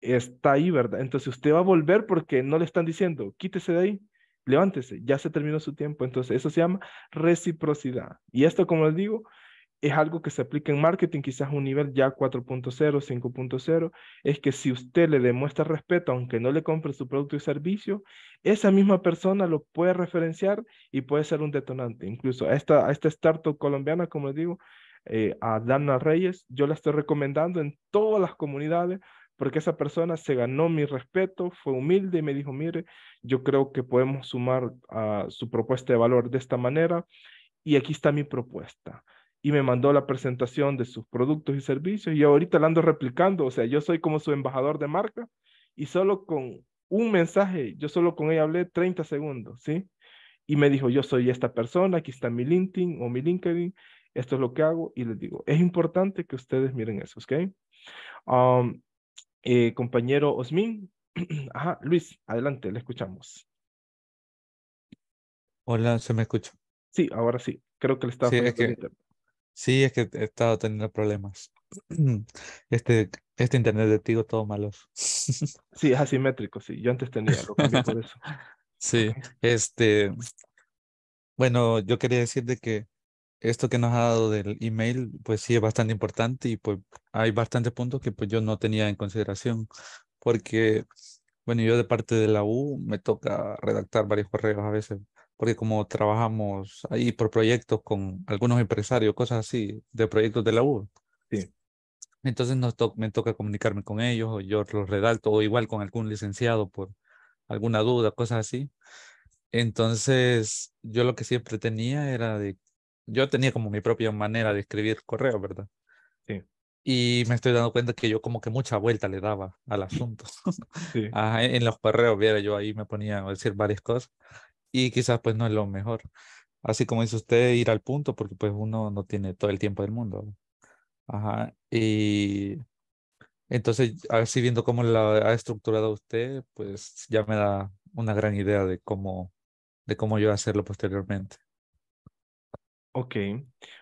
está ahí, ¿verdad? Entonces usted va a volver porque no le están diciendo, quítese de ahí, levántese, ya se terminó su tiempo. Entonces eso se llama reciprocidad. Y esto, como les digo, es algo que se aplica en marketing, quizás a un nivel ya 4.0, 5.0, es que si usted le demuestra respeto, aunque no le compre su producto y servicio, esa misma persona lo puede referenciar y puede ser un detonante. Incluso a esta, a esta startup colombiana, como les digo, eh, a Dana Reyes, yo la estoy recomendando en todas las comunidades porque esa persona se ganó mi respeto, fue humilde y me dijo, mire, yo creo que podemos sumar a su propuesta de valor de esta manera y aquí está mi propuesta y me mandó la presentación de sus productos y servicios y ahorita la ando replicando, o sea, yo soy como su embajador de marca y solo con un mensaje, yo solo con ella hablé 30 segundos, ¿sí? Y me dijo, yo soy esta persona, aquí está mi LinkedIn o mi LinkedIn, esto es lo que hago y les digo, es importante que ustedes miren eso, ¿ok? Um, eh, compañero Osmin, ajá, Luis, adelante, le escuchamos. Hola, ¿se me escucha? Sí, ahora sí, creo que le estaba... Sí, es que he estado teniendo problemas. Este, este internet de Tigo todo malo. Sí, es asimétrico, sí. Yo antes tenía, lo cambié por eso. Sí, este. Bueno, yo quería decir que esto que nos ha dado del email, pues sí es bastante importante y pues hay bastantes puntos que pues yo no tenía en consideración. Porque, bueno, yo de parte de la U me toca redactar varios correos a veces porque como trabajamos ahí por proyectos con algunos empresarios, cosas así, de proyectos de la U. Sí. Entonces nos me toca comunicarme con ellos, o yo los redalto, o igual con algún licenciado por alguna duda, cosas así. Entonces, yo lo que siempre tenía era de, yo tenía como mi propia manera de escribir correo, ¿verdad? Sí. Y me estoy dando cuenta que yo como que mucha vuelta le daba al asunto. Sí. en los correos, viera, yo ahí me ponía a decir varias cosas y quizás pues no es lo mejor. Así como dice usted, ir al punto, porque pues uno no tiene todo el tiempo del mundo. Ajá. Y entonces, así viendo cómo la ha estructurado usted, pues ya me da una gran idea de cómo, de cómo yo hacerlo posteriormente. Ok,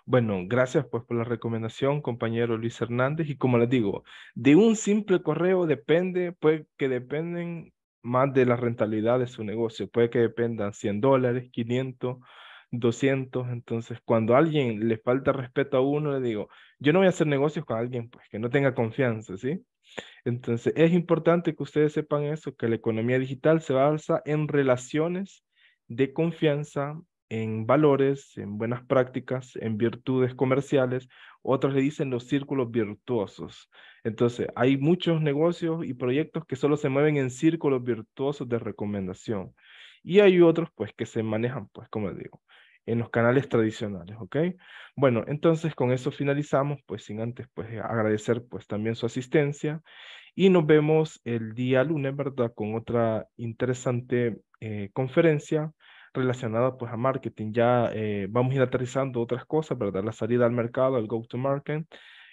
bueno, gracias pues por la recomendación, compañero Luis Hernández. Y como les digo, de un simple correo depende, pues que dependen más de la rentabilidad de su negocio. Puede que dependan 100 dólares, 500, 200. Entonces, cuando a alguien le falta respeto a uno, le digo, yo no voy a hacer negocios con alguien pues, que no tenga confianza, ¿sí? Entonces, es importante que ustedes sepan eso, que la economía digital se basa en relaciones de confianza en valores, en buenas prácticas, en virtudes comerciales, otros le dicen los círculos virtuosos. Entonces, hay muchos negocios y proyectos que solo se mueven en círculos virtuosos de recomendación. Y hay otros, pues, que se manejan, pues, como digo, en los canales tradicionales, ¿ok? Bueno, entonces con eso finalizamos, pues, sin antes, pues, agradecer, pues, también su asistencia. Y nos vemos el día lunes, ¿verdad? Con otra interesante eh, conferencia relacionada pues a marketing. Ya eh, vamos a ir aterrizando otras cosas, ¿verdad? La salida al mercado, el go-to-market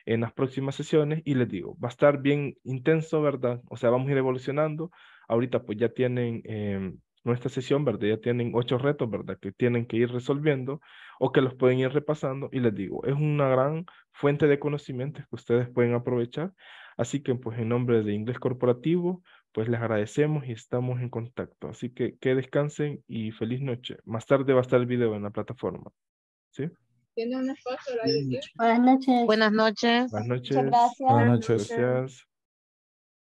en las próximas sesiones y les digo, va a estar bien intenso, ¿verdad? O sea, vamos a ir evolucionando. Ahorita pues ya tienen em, nuestra sesión, ¿verdad? Ya tienen ocho retos, ¿verdad? Que tienen que ir resolviendo o que los pueden ir repasando y les digo, es una gran fuente de conocimientos que ustedes pueden aprovechar. Así que pues en nombre de Inglés Corporativo, pues les agradecemos y estamos en contacto. Así que que descansen y feliz noche. Más tarde va a estar el video en la plataforma. ¿Sí? ¿Tiene un Buenas noches. Buenas noches. Buenas noches. gracias. Buenas noches. Gracias.